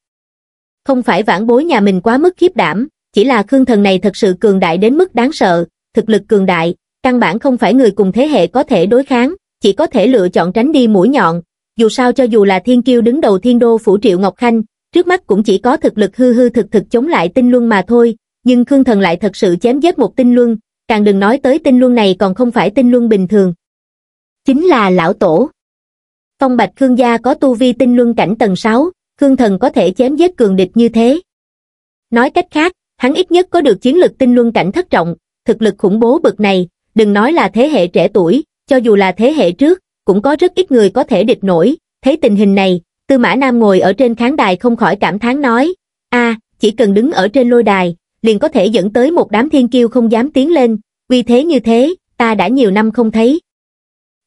Không phải vãn bối nhà mình quá mức khiếp đảm, chỉ là Khương Thần này thật sự cường đại đến mức đáng sợ, thực lực cường đại, căn bản không phải người cùng thế hệ có thể đối kháng, chỉ có thể lựa chọn tránh đi mũi nhọn. Dù sao cho dù là thiên kiêu đứng đầu thiên đô phủ Triệu Ngọc Khanh, trước mắt cũng chỉ có thực lực hư hư thực thực chống lại tinh luân mà thôi, nhưng Khương Thần lại thật sự chém giết một tinh luân, càng đừng nói tới tinh luân này còn không phải tinh luân bình thường chính là lão tổ phong bạch khương gia có tu vi tinh luân cảnh tầng sáu khương thần có thể chém giết cường địch như thế nói cách khác hắn ít nhất có được chiến lực tinh luân cảnh thất trọng thực lực khủng bố bực này đừng nói là thế hệ trẻ tuổi cho dù là thế hệ trước cũng có rất ít người có thể địch nổi thấy tình hình này tư mã nam ngồi ở trên khán đài không khỏi cảm thán nói a chỉ cần đứng ở trên lôi đài liền có thể dẫn tới một đám thiên kiêu không dám tiến lên vì thế như thế ta đã nhiều năm không thấy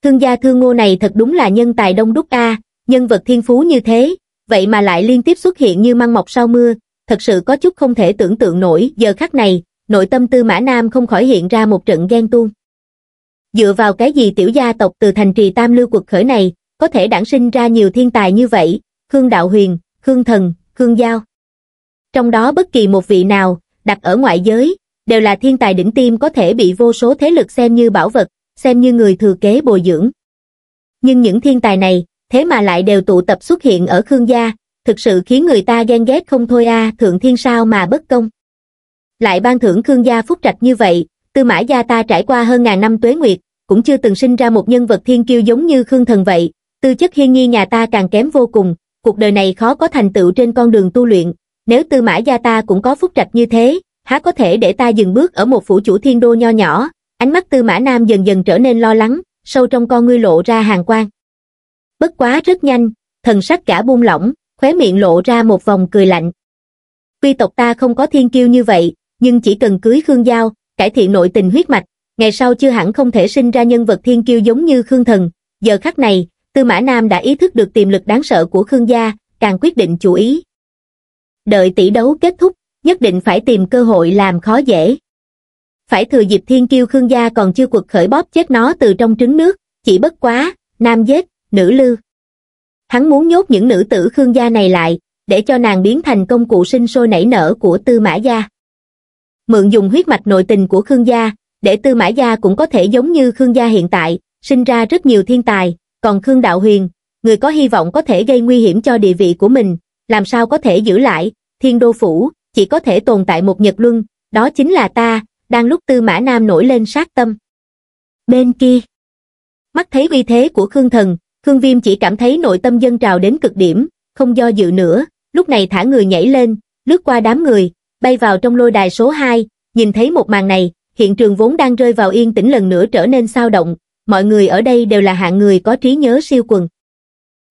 thương gia thương ngô này thật đúng là nhân tài đông đúc a nhân vật thiên phú như thế vậy mà lại liên tiếp xuất hiện như măng mọc sau mưa thật sự có chút không thể tưởng tượng nổi giờ khắc này nội tâm tư mã nam không khỏi hiện ra một trận ghen tuông dựa vào cái gì tiểu gia tộc từ thành trì tam lưu quật khởi này có thể đản sinh ra nhiều thiên tài như vậy khương đạo huyền khương thần khương giao trong đó bất kỳ một vị nào đặt ở ngoại giới đều là thiên tài đỉnh tiêm có thể bị vô số thế lực xem như bảo vật xem như người thừa kế bồi dưỡng. Nhưng những thiên tài này, thế mà lại đều tụ tập xuất hiện ở Khương gia, thực sự khiến người ta ghen ghét không thôi a thượng thiên sao mà bất công. Lại ban thưởng Khương gia phúc trạch như vậy, tư mã gia ta trải qua hơn ngàn năm tuế nguyệt, cũng chưa từng sinh ra một nhân vật thiên kiêu giống như Khương thần vậy, tư chất hiên nhi nhà ta càng kém vô cùng, cuộc đời này khó có thành tựu trên con đường tu luyện, nếu tư mã gia ta cũng có phúc trạch như thế, há có thể để ta dừng bước ở một phủ chủ thiên đô nho nhỏ, ánh mắt tư mã nam dần dần trở nên lo lắng sâu trong con ngươi lộ ra hàng quang bất quá rất nhanh thần sắc cả buông lỏng khóe miệng lộ ra một vòng cười lạnh quy tộc ta không có thiên kiêu như vậy nhưng chỉ cần cưới khương giao cải thiện nội tình huyết mạch ngày sau chưa hẳn không thể sinh ra nhân vật thiên kiêu giống như khương thần giờ khắc này tư mã nam đã ý thức được tiềm lực đáng sợ của khương gia càng quyết định chủ ý đợi tỷ đấu kết thúc nhất định phải tìm cơ hội làm khó dễ phải thừa dịp thiên kiêu Khương gia còn chưa quật khởi bóp chết nó từ trong trứng nước, chỉ bất quá, nam giết, nữ lư. Hắn muốn nhốt những nữ tử Khương gia này lại, để cho nàng biến thành công cụ sinh sôi nảy nở của Tư Mã gia. Mượn dùng huyết mạch nội tình của Khương gia, để Tư Mã gia cũng có thể giống như Khương gia hiện tại, sinh ra rất nhiều thiên tài, còn Khương Đạo Huyền, người có hy vọng có thể gây nguy hiểm cho địa vị của mình, làm sao có thể giữ lại, Thiên Đô Phủ, chỉ có thể tồn tại một Nhật Luân, đó chính là ta, đang lúc Tư Mã Nam nổi lên sát tâm. Bên kia, mắt thấy uy thế của Khương Thần, Khương Viêm chỉ cảm thấy nội tâm dân trào đến cực điểm, không do dự nữa, lúc này thả người nhảy lên, lướt qua đám người, bay vào trong lôi đài số 2, nhìn thấy một màn này, hiện trường vốn đang rơi vào yên tĩnh lần nữa trở nên sao động, mọi người ở đây đều là hạng người có trí nhớ siêu quần.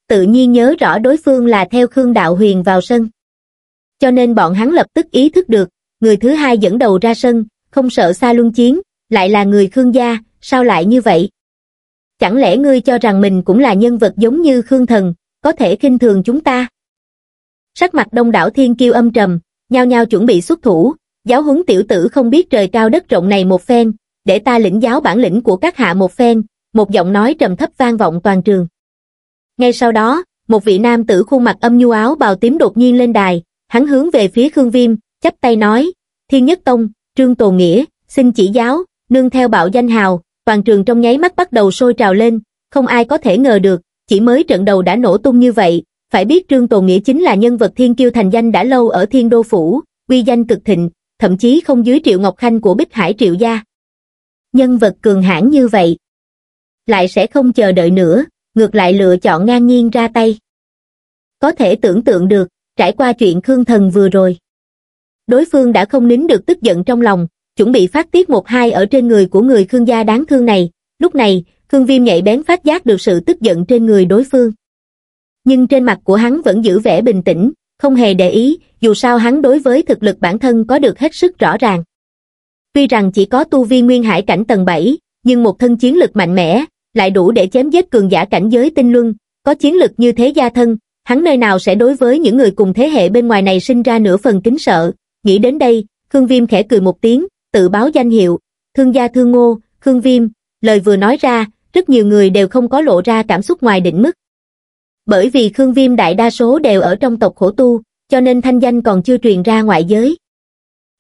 Tự nhiên nhớ rõ đối phương là theo Khương Đạo Huyền vào sân. Cho nên bọn hắn lập tức ý thức được, người thứ hai dẫn đầu ra sân, không sợ xa luân chiến, lại là người Khương gia, sao lại như vậy? Chẳng lẽ ngươi cho rằng mình cũng là nhân vật giống như Khương Thần, có thể khinh thường chúng ta? Sắc mặt đông đảo thiên kiêu âm trầm, nhao nhao chuẩn bị xuất thủ, giáo huấn tiểu tử không biết trời cao đất rộng này một phen, để ta lĩnh giáo bản lĩnh của các hạ một phen, một giọng nói trầm thấp vang vọng toàn trường. Ngay sau đó, một vị nam tử khuôn mặt âm nhu áo bào tím đột nhiên lên đài, hắn hướng về phía Khương Viêm, chắp tay nói, Thiên Nhất Tông, Trương Tổ Nghĩa, xin chỉ giáo, nương theo bạo danh hào, toàn trường trong nháy mắt bắt đầu sôi trào lên, không ai có thể ngờ được, chỉ mới trận đầu đã nổ tung như vậy, phải biết Trương Tổ Nghĩa chính là nhân vật thiên kiêu thành danh đã lâu ở Thiên Đô Phủ, uy danh cực thịnh, thậm chí không dưới Triệu Ngọc Khanh của Bích Hải Triệu Gia. Nhân vật cường hãn như vậy, lại sẽ không chờ đợi nữa, ngược lại lựa chọn ngang nhiên ra tay. Có thể tưởng tượng được, trải qua chuyện Khương Thần vừa rồi đối phương đã không nín được tức giận trong lòng, chuẩn bị phát tiết một hai ở trên người của người Khương gia đáng thương này. Lúc này, Khương Viêm nhạy bén phát giác được sự tức giận trên người đối phương. Nhưng trên mặt của hắn vẫn giữ vẻ bình tĩnh, không hề để ý, dù sao hắn đối với thực lực bản thân có được hết sức rõ ràng. Tuy rằng chỉ có tu vi nguyên hải cảnh tầng 7, nhưng một thân chiến lực mạnh mẽ, lại đủ để chém giết cường giả cảnh giới tinh luân, có chiến lực như thế gia thân, hắn nơi nào sẽ đối với những người cùng thế hệ bên ngoài này sinh ra nửa phần kính sợ, Nghĩ đến đây, Khương Viêm khẽ cười một tiếng, tự báo danh hiệu, thương gia thương ngô, Khương Viêm, lời vừa nói ra, rất nhiều người đều không có lộ ra cảm xúc ngoài định mức. Bởi vì Khương Viêm đại đa số đều ở trong tộc khổ tu, cho nên thanh danh còn chưa truyền ra ngoại giới.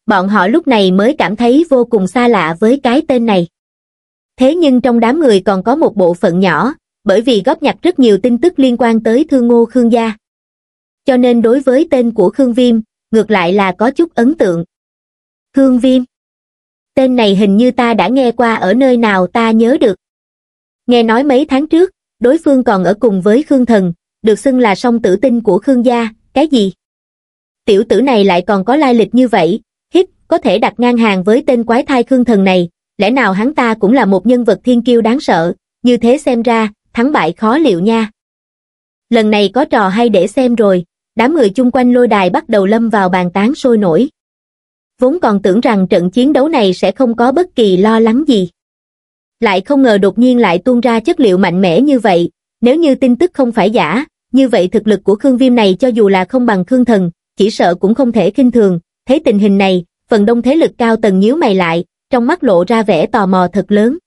Bọn họ lúc này mới cảm thấy vô cùng xa lạ với cái tên này. Thế nhưng trong đám người còn có một bộ phận nhỏ, bởi vì góp nhặt rất nhiều tin tức liên quan tới thương ngô Khương gia. Cho nên đối với tên của Khương Viêm, ngược lại là có chút ấn tượng hương viêm tên này hình như ta đã nghe qua ở nơi nào ta nhớ được nghe nói mấy tháng trước đối phương còn ở cùng với khương thần được xưng là song tử tinh của khương gia cái gì tiểu tử này lại còn có lai lịch như vậy hít có thể đặt ngang hàng với tên quái thai khương thần này lẽ nào hắn ta cũng là một nhân vật thiên kiêu đáng sợ như thế xem ra thắng bại khó liệu nha lần này có trò hay để xem rồi đám người chung quanh lôi đài bắt đầu lâm vào bàn tán sôi nổi vốn còn tưởng rằng trận chiến đấu này sẽ không có bất kỳ lo lắng gì lại không ngờ đột nhiên lại tuôn ra chất liệu mạnh mẽ như vậy nếu như tin tức không phải giả như vậy thực lực của khương viêm này cho dù là không bằng khương thần chỉ sợ cũng không thể kinh thường thấy tình hình này phần đông thế lực cao tầng nhíu mày lại trong mắt lộ ra vẻ tò mò thật lớn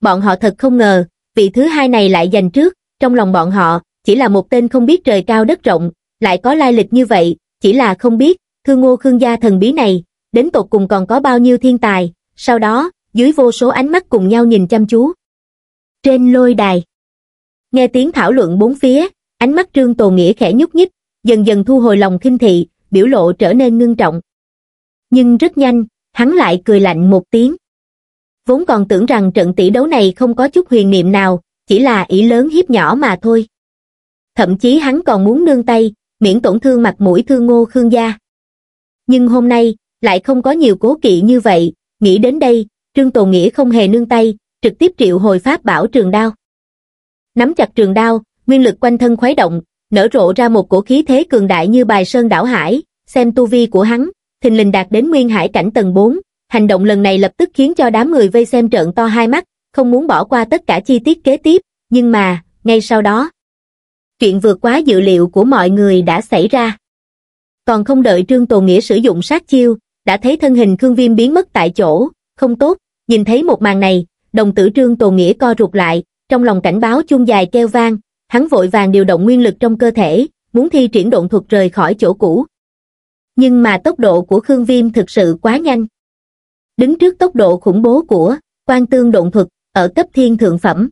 bọn họ thật không ngờ vị thứ hai này lại giành trước trong lòng bọn họ chỉ là một tên không biết trời cao đất rộng lại có lai lịch như vậy, chỉ là không biết, thương ngô khương gia thần bí này, đến tột cùng còn có bao nhiêu thiên tài, sau đó, dưới vô số ánh mắt cùng nhau nhìn chăm chú. Trên lôi đài, nghe tiếng thảo luận bốn phía, ánh mắt Trương Tổ Nghĩa khẽ nhúc nhích, dần dần thu hồi lòng khinh thị, biểu lộ trở nên ngưng trọng. Nhưng rất nhanh, hắn lại cười lạnh một tiếng. Vốn còn tưởng rằng trận tỷ đấu này không có chút huyền niệm nào, chỉ là ý lớn hiếp nhỏ mà thôi. Thậm chí hắn còn muốn nương tay, miễn tổn thương mặt mũi thương ngô khương gia. Nhưng hôm nay, lại không có nhiều cố kỵ như vậy, nghĩ đến đây, Trương Tồn Nghĩa không hề nương tay, trực tiếp triệu hồi pháp bảo trường đao. Nắm chặt trường đao, nguyên lực quanh thân khuấy động, nở rộ ra một cổ khí thế cường đại như bài sơn đảo hải, xem tu vi của hắn, thình lình đạt đến nguyên hải cảnh tầng 4, hành động lần này lập tức khiến cho đám người vây xem trợn to hai mắt, không muốn bỏ qua tất cả chi tiết kế tiếp, nhưng mà, ngay sau đó, chuyện vượt quá dự liệu của mọi người đã xảy ra. Còn không đợi Trương Tồn Nghĩa sử dụng sát chiêu, đã thấy thân hình Khương Viêm biến mất tại chỗ, không tốt, nhìn thấy một màn này, đồng tử Trương Tồn Nghĩa co rụt lại, trong lòng cảnh báo chuông dài kêu vang, hắn vội vàng điều động nguyên lực trong cơ thể, muốn thi triển độn thuật rời khỏi chỗ cũ. Nhưng mà tốc độ của Khương Viêm thực sự quá nhanh. Đứng trước tốc độ khủng bố của quan tương độn thuật ở cấp thiên thượng phẩm,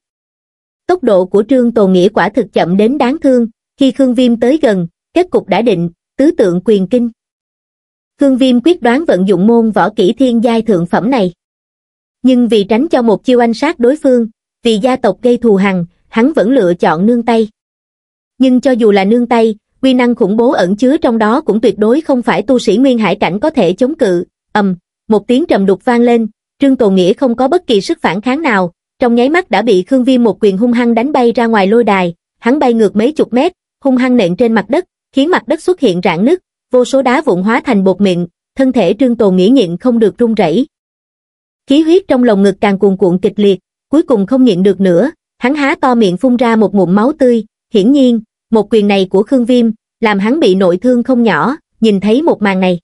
tốc độ của Trương tồn Nghĩa quả thực chậm đến đáng thương, khi Khương Viêm tới gần, kết cục đã định, tứ tượng quyền kinh. Khương Viêm quyết đoán vận dụng môn võ kỹ thiên giai thượng phẩm này. Nhưng vì tránh cho một chiêu anh sát đối phương, vì gia tộc gây thù hằn, hắn vẫn lựa chọn nương tay. Nhưng cho dù là nương tay, quy năng khủng bố ẩn chứa trong đó cũng tuyệt đối không phải tu sĩ nguyên hải cảnh có thể chống cự. ầm, một tiếng trầm đục vang lên, Trương tồn Nghĩa không có bất kỳ sức phản kháng nào, trong nháy mắt đã bị khương viêm một quyền hung hăng đánh bay ra ngoài lôi đài hắn bay ngược mấy chục mét hung hăng nện trên mặt đất khiến mặt đất xuất hiện rạn nứt vô số đá vụn hóa thành bột mịn thân thể trương tồn nghĩ nhịn không được rung rẩy khí huyết trong lồng ngực càng cuồn cuộn kịch liệt cuối cùng không nhịn được nữa hắn há to miệng phun ra một ngụm máu tươi hiển nhiên một quyền này của khương viêm làm hắn bị nội thương không nhỏ nhìn thấy một màn này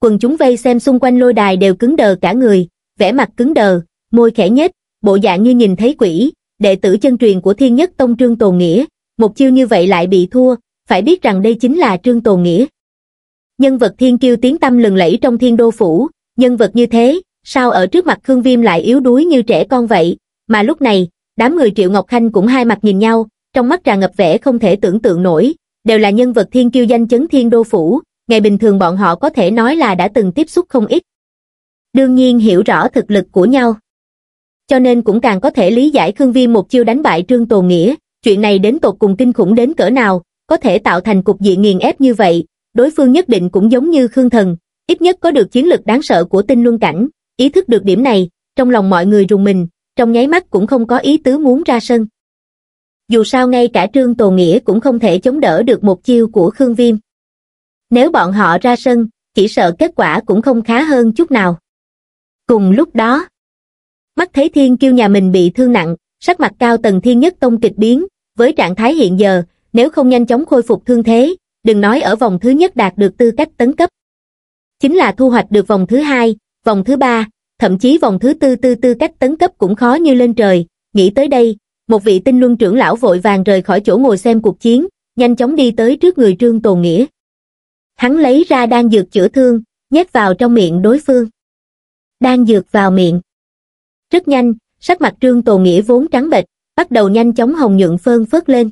quần chúng vây xem xung quanh lôi đài đều cứng đờ cả người vẻ mặt cứng đờ môi khẽ nhếch bộ dạng như nhìn thấy quỷ, đệ tử chân truyền của Thiên Nhất Tông Trương Tồn Nghĩa, một chiêu như vậy lại bị thua, phải biết rằng đây chính là Trương Tồn Nghĩa. Nhân vật thiên kiêu tiếng tâm lừng lẫy trong thiên đô phủ, nhân vật như thế, sao ở trước mặt Khương Viêm lại yếu đuối như trẻ con vậy, mà lúc này, đám người Triệu Ngọc Khanh cũng hai mặt nhìn nhau, trong mắt tràn ngập vẻ không thể tưởng tượng nổi, đều là nhân vật thiên kiêu danh chấn thiên đô phủ, ngày bình thường bọn họ có thể nói là đã từng tiếp xúc không ít. Đương nhiên hiểu rõ thực lực của nhau cho nên cũng càng có thể lý giải Khương Vi một chiêu đánh bại Trương Tồn Nghĩa, chuyện này đến tột cùng kinh khủng đến cỡ nào, có thể tạo thành cục diện nghiền ép như vậy, đối phương nhất định cũng giống như Khương Thần, ít nhất có được chiến lực đáng sợ của tinh luân cảnh, ý thức được điểm này, trong lòng mọi người rùng mình, trong nháy mắt cũng không có ý tứ muốn ra sân. Dù sao ngay cả Trương Tồn Nghĩa cũng không thể chống đỡ được một chiêu của Khương Viêm. Nếu bọn họ ra sân, chỉ sợ kết quả cũng không khá hơn chút nào. Cùng lúc đó, mắt thấy thiên kiêu nhà mình bị thương nặng sắc mặt cao tầng thiên nhất tông kịch biến với trạng thái hiện giờ nếu không nhanh chóng khôi phục thương thế đừng nói ở vòng thứ nhất đạt được tư cách tấn cấp chính là thu hoạch được vòng thứ hai vòng thứ ba thậm chí vòng thứ tư tư tư cách tấn cấp cũng khó như lên trời nghĩ tới đây một vị tinh luân trưởng lão vội vàng rời khỏi chỗ ngồi xem cuộc chiến nhanh chóng đi tới trước người trương tồn nghĩa hắn lấy ra đan dược chữa thương nhét vào trong miệng đối phương đan dược vào miệng rất nhanh, sắc mặt Trương Tổ Nghĩa vốn trắng bệch, bắt đầu nhanh chóng hồng nhuận phơn phớt lên.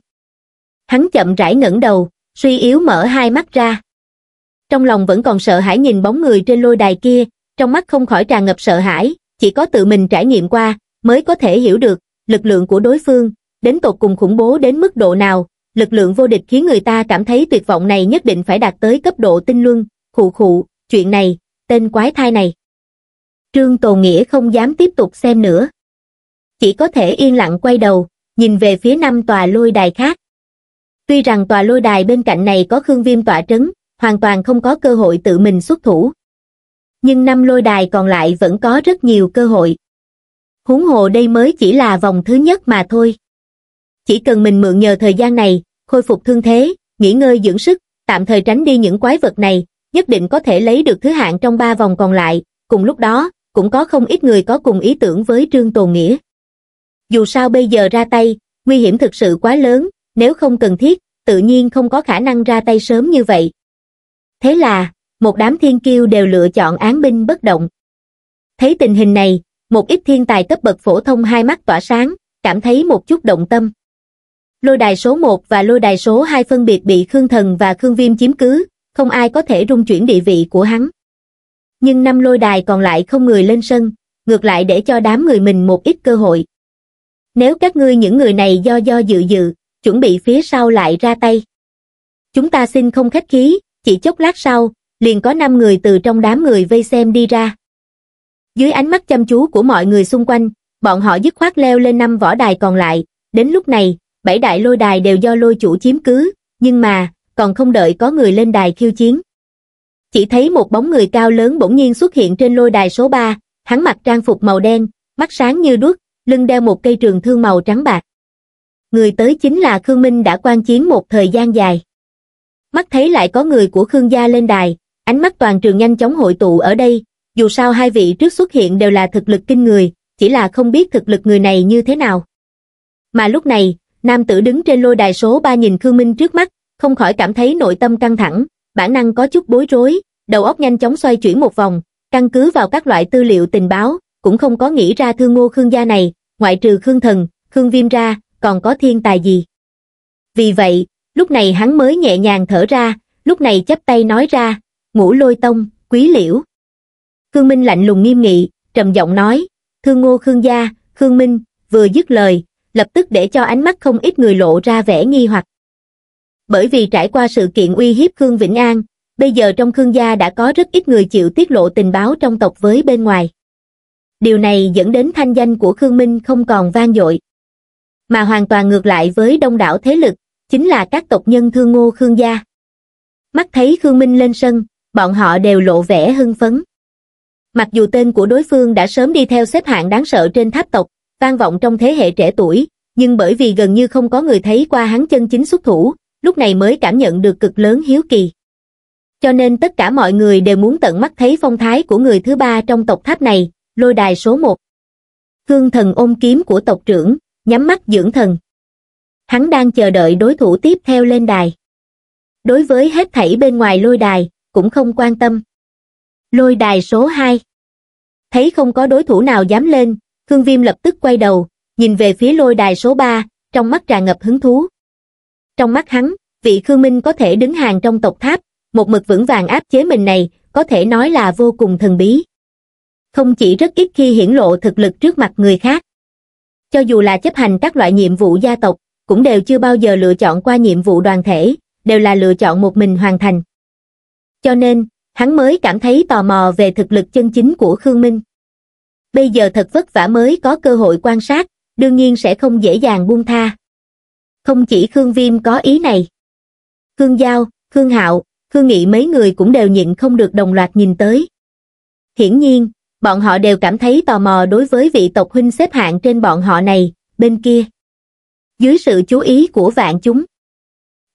Hắn chậm rãi ngẩng đầu, suy yếu mở hai mắt ra. Trong lòng vẫn còn sợ hãi nhìn bóng người trên lôi đài kia, trong mắt không khỏi tràn ngập sợ hãi, chỉ có tự mình trải nghiệm qua mới có thể hiểu được lực lượng của đối phương, đến tột cùng khủng bố đến mức độ nào, lực lượng vô địch khiến người ta cảm thấy tuyệt vọng này nhất định phải đạt tới cấp độ tinh luân, khụ khụ, chuyện này, tên quái thai này. Trương Tồn Nghĩa không dám tiếp tục xem nữa. Chỉ có thể yên lặng quay đầu, nhìn về phía năm tòa lôi đài khác. Tuy rằng tòa lôi đài bên cạnh này có Khương Viêm tỏa trấn, hoàn toàn không có cơ hội tự mình xuất thủ. Nhưng năm lôi đài còn lại vẫn có rất nhiều cơ hội. húng hồ đây mới chỉ là vòng thứ nhất mà thôi. Chỉ cần mình mượn nhờ thời gian này, khôi phục thương thế, nghỉ ngơi dưỡng sức, tạm thời tránh đi những quái vật này, nhất định có thể lấy được thứ hạng trong ba vòng còn lại. Cùng lúc đó, cũng có không ít người có cùng ý tưởng với Trương Tồn Nghĩa. Dù sao bây giờ ra tay, nguy hiểm thực sự quá lớn, nếu không cần thiết, tự nhiên không có khả năng ra tay sớm như vậy. Thế là, một đám thiên kiêu đều lựa chọn án binh bất động. Thấy tình hình này, một ít thiên tài cấp bậc phổ thông hai mắt tỏa sáng, cảm thấy một chút động tâm. Lôi đài số 1 và lôi đài số 2 phân biệt bị Khương Thần và Khương Viêm chiếm cứ, không ai có thể rung chuyển địa vị của hắn nhưng năm lôi đài còn lại không người lên sân, ngược lại để cho đám người mình một ít cơ hội. Nếu các ngươi những người này do do dự dự, chuẩn bị phía sau lại ra tay. Chúng ta xin không khách khí, chỉ chốc lát sau, liền có năm người từ trong đám người vây xem đi ra. Dưới ánh mắt chăm chú của mọi người xung quanh, bọn họ dứt khoát leo lên năm võ đài còn lại, đến lúc này, bảy đại lôi đài đều do lôi chủ chiếm cứ, nhưng mà, còn không đợi có người lên đài khiêu chiến chỉ thấy một bóng người cao lớn bỗng nhiên xuất hiện trên lôi đài số 3, hắn mặc trang phục màu đen, mắt sáng như đuốc, lưng đeo một cây trường thương màu trắng bạc. Người tới chính là Khương Minh đã quan chiến một thời gian dài. Mắt thấy lại có người của Khương gia lên đài, ánh mắt toàn trường nhanh chóng hội tụ ở đây, dù sao hai vị trước xuất hiện đều là thực lực kinh người, chỉ là không biết thực lực người này như thế nào. Mà lúc này, nam tử đứng trên lôi đài số 3 nhìn Khương Minh trước mắt, không khỏi cảm thấy nội tâm căng thẳng, bản năng có chút bối rối, đầu óc nhanh chóng xoay chuyển một vòng, căn cứ vào các loại tư liệu tình báo, cũng không có nghĩ ra thương ngô Khương gia này, ngoại trừ Khương thần, Khương viêm ra, còn có thiên tài gì. Vì vậy, lúc này hắn mới nhẹ nhàng thở ra, lúc này chắp tay nói ra, ngũ lôi tông, quý liễu. Khương Minh lạnh lùng nghiêm nghị, trầm giọng nói, thương ngô Khương gia, Khương Minh, vừa dứt lời, lập tức để cho ánh mắt không ít người lộ ra vẻ nghi hoặc. Bởi vì trải qua sự kiện uy hiếp Khương Vĩnh An, bây giờ trong Khương gia đã có rất ít người chịu tiết lộ tình báo trong tộc với bên ngoài. Điều này dẫn đến thanh danh của Khương Minh không còn vang dội, mà hoàn toàn ngược lại với đông đảo thế lực, chính là các tộc nhân thương ngô Khương gia. Mắt thấy Khương Minh lên sân, bọn họ đều lộ vẻ hưng phấn. Mặc dù tên của đối phương đã sớm đi theo xếp hạng đáng sợ trên tháp tộc, vang vọng trong thế hệ trẻ tuổi, nhưng bởi vì gần như không có người thấy qua hắn chân chính xuất thủ, lúc này mới cảm nhận được cực lớn hiếu kỳ cho nên tất cả mọi người đều muốn tận mắt thấy phong thái của người thứ ba trong tộc tháp này, lôi đài số một. Hương thần ôm kiếm của tộc trưởng, nhắm mắt dưỡng thần. Hắn đang chờ đợi đối thủ tiếp theo lên đài. Đối với hết thảy bên ngoài lôi đài, cũng không quan tâm. Lôi đài số 2 Thấy không có đối thủ nào dám lên, Khương Viêm lập tức quay đầu, nhìn về phía lôi đài số 3, trong mắt tràn ngập hứng thú. Trong mắt hắn, vị Khương Minh có thể đứng hàng trong tộc tháp, một mực vững vàng áp chế mình này có thể nói là vô cùng thần bí không chỉ rất ít khi hiển lộ thực lực trước mặt người khác cho dù là chấp hành các loại nhiệm vụ gia tộc cũng đều chưa bao giờ lựa chọn qua nhiệm vụ đoàn thể đều là lựa chọn một mình hoàn thành cho nên hắn mới cảm thấy tò mò về thực lực chân chính của khương minh bây giờ thật vất vả mới có cơ hội quan sát đương nhiên sẽ không dễ dàng buông tha không chỉ khương viêm có ý này khương giao khương hạo Khương Nghị mấy người cũng đều nhịn không được đồng loạt nhìn tới. Hiển nhiên, bọn họ đều cảm thấy tò mò đối với vị tộc huynh xếp hạng trên bọn họ này, bên kia. Dưới sự chú ý của vạn chúng,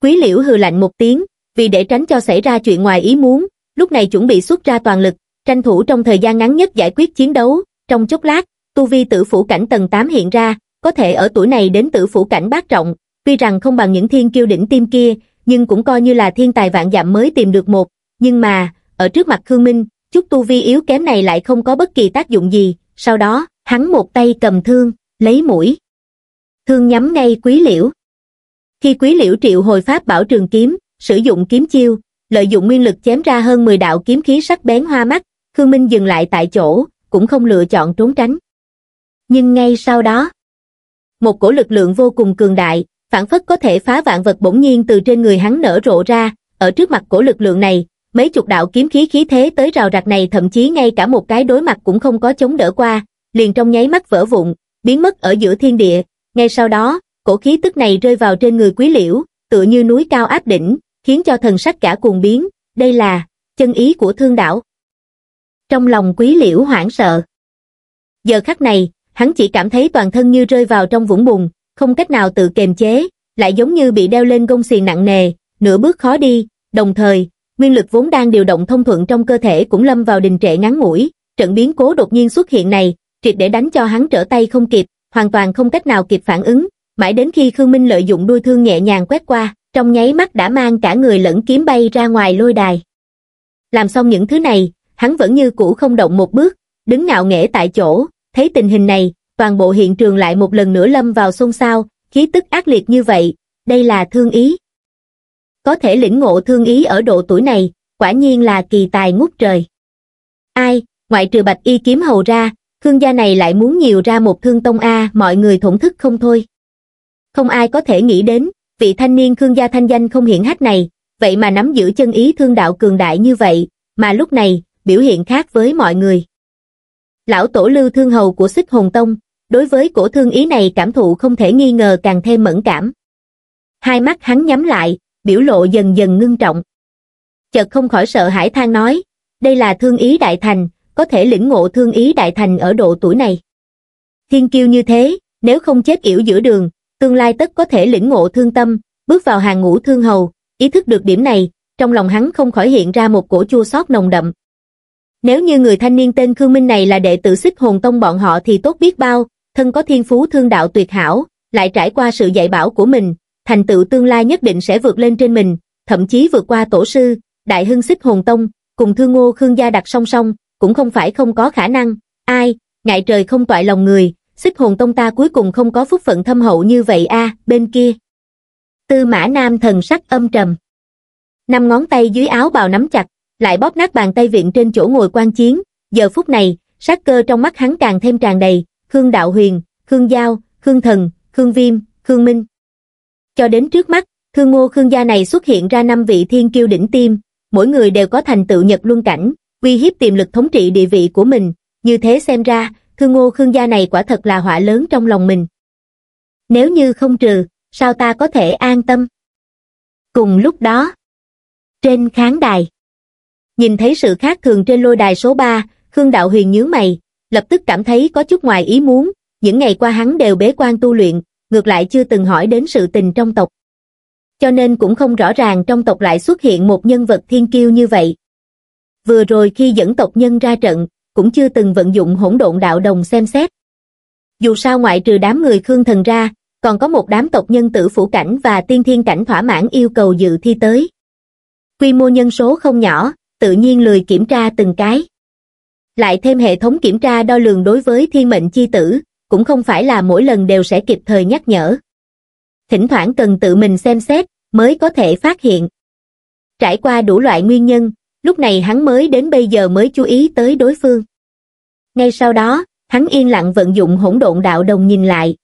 Quý Liễu hừ lạnh một tiếng, vì để tránh cho xảy ra chuyện ngoài ý muốn, lúc này chuẩn bị xuất ra toàn lực, tranh thủ trong thời gian ngắn nhất giải quyết chiến đấu, trong chốc lát, tu vi tử phủ cảnh tầng 8 hiện ra, có thể ở tuổi này đến tử phủ cảnh bát trọng, tuy rằng không bằng những thiên kiêu đỉnh tim kia, nhưng cũng coi như là thiên tài vạn dặm mới tìm được một, nhưng mà, ở trước mặt Khương Minh, chút tu vi yếu kém này lại không có bất kỳ tác dụng gì, sau đó, hắn một tay cầm thương, lấy mũi. Thương nhắm ngay quý liễu. Khi quý liễu triệu hồi pháp bảo trường kiếm, sử dụng kiếm chiêu, lợi dụng nguyên lực chém ra hơn 10 đạo kiếm khí sắc bén hoa mắt, Khương Minh dừng lại tại chỗ, cũng không lựa chọn trốn tránh. Nhưng ngay sau đó, một cổ lực lượng vô cùng cường đại, phản phất có thể phá vạn vật bỗng nhiên từ trên người hắn nở rộ ra, ở trước mặt của lực lượng này, mấy chục đạo kiếm khí khí thế tới rào rạc này thậm chí ngay cả một cái đối mặt cũng không có chống đỡ qua, liền trong nháy mắt vỡ vụn, biến mất ở giữa thiên địa, ngay sau đó, cổ khí tức này rơi vào trên người quý liễu, tựa như núi cao áp đỉnh, khiến cho thần sắc cả cuồng biến, đây là chân ý của thương đạo. Trong lòng quý liễu hoảng sợ. Giờ khắc này, hắn chỉ cảm thấy toàn thân như rơi vào trong vũng bùn, không cách nào tự kềm chế, lại giống như bị đeo lên gông xiềng nặng nề, nửa bước khó đi, đồng thời, nguyên lực vốn đang điều động thông thuận trong cơ thể cũng lâm vào đình trệ ngắn ngủi, trận biến cố đột nhiên xuất hiện này, triệt để đánh cho hắn trở tay không kịp, hoàn toàn không cách nào kịp phản ứng, mãi đến khi Khương Minh lợi dụng đuôi thương nhẹ nhàng quét qua, trong nháy mắt đã mang cả người lẫn kiếm bay ra ngoài lôi đài. Làm xong những thứ này, hắn vẫn như cũ không động một bước, đứng ngạo nghễ tại chỗ, thấy tình hình này, toàn bộ hiện trường lại một lần nữa lâm vào xôn xao, khí tức ác liệt như vậy, đây là thương ý. Có thể lĩnh ngộ thương ý ở độ tuổi này, quả nhiên là kỳ tài ngút trời. Ai, ngoại trừ bạch y kiếm hầu ra, Khương gia này lại muốn nhiều ra một thương tông A mọi người thổn thức không thôi. Không ai có thể nghĩ đến, vị thanh niên Khương gia thanh danh không hiển hách này, vậy mà nắm giữ chân ý thương đạo cường đại như vậy, mà lúc này, biểu hiện khác với mọi người. Lão tổ lưu thương hầu của xích hồn tông, đối với cổ thương ý này cảm thụ không thể nghi ngờ càng thêm mẫn cảm. Hai mắt hắn nhắm lại, biểu lộ dần dần ngưng trọng. Chợt không khỏi sợ hãi than nói, đây là thương ý đại thành, có thể lĩnh ngộ thương ý đại thành ở độ tuổi này. Thiên kiêu như thế, nếu không chết yểu giữa đường, tương lai tất có thể lĩnh ngộ thương tâm, bước vào hàng ngũ thương hầu, ý thức được điểm này, trong lòng hắn không khỏi hiện ra một cổ chua xót nồng đậm. Nếu như người thanh niên tên Khương Minh này là đệ tử xích hồn tông bọn họ thì tốt biết bao, thân có thiên phú thương đạo tuyệt hảo, lại trải qua sự dạy bảo của mình, thành tựu tương lai nhất định sẽ vượt lên trên mình, thậm chí vượt qua tổ sư, đại hưng xích hồn tông, cùng thương ngô khương gia đặt song song, cũng không phải không có khả năng, ai, ngại trời không toại lòng người, xích hồn tông ta cuối cùng không có phúc phận thâm hậu như vậy a bên kia. Tư mã nam thần sắc âm trầm. Năm ngón tay dưới áo bào nắm chặt, lại bóp nát bàn tay viện trên chỗ ngồi quan chiến, giờ phút này, sát cơ trong mắt hắn càng thêm tràn đầy, Khương Đạo Huyền, Khương Giao, Khương Thần, Khương Viêm, Khương Minh. Cho đến trước mắt, Khương Ngô Khương gia này xuất hiện ra năm vị thiên kiêu đỉnh tiêm, mỗi người đều có thành tựu nhật luân cảnh, uy hiếp tiềm lực thống trị địa vị của mình, như thế xem ra, Khương Ngô Khương gia này quả thật là họa lớn trong lòng mình. Nếu như không trừ, sao ta có thể an tâm? Cùng lúc đó, trên khán đài, nhìn thấy sự khác thường trên lôi đài số 3, Khương Đạo Huyền nhớ mày, lập tức cảm thấy có chút ngoài ý muốn, những ngày qua hắn đều bế quan tu luyện, ngược lại chưa từng hỏi đến sự tình trong tộc. Cho nên cũng không rõ ràng trong tộc lại xuất hiện một nhân vật thiên kiêu như vậy. Vừa rồi khi dẫn tộc nhân ra trận, cũng chưa từng vận dụng hỗn độn đạo đồng xem xét. Dù sao ngoại trừ đám người Khương Thần ra, còn có một đám tộc nhân tử phủ cảnh và tiên thiên cảnh thỏa mãn yêu cầu dự thi tới. Quy mô nhân số không nhỏ, tự nhiên lười kiểm tra từng cái lại thêm hệ thống kiểm tra đo lường đối với thiên mệnh chi tử, cũng không phải là mỗi lần đều sẽ kịp thời nhắc nhở. Thỉnh thoảng cần tự mình xem xét, mới có thể phát hiện. Trải qua đủ loại nguyên nhân, lúc này hắn mới đến bây giờ mới chú ý tới đối phương. Ngay sau đó, hắn yên lặng vận dụng hỗn độn đạo đồng nhìn lại.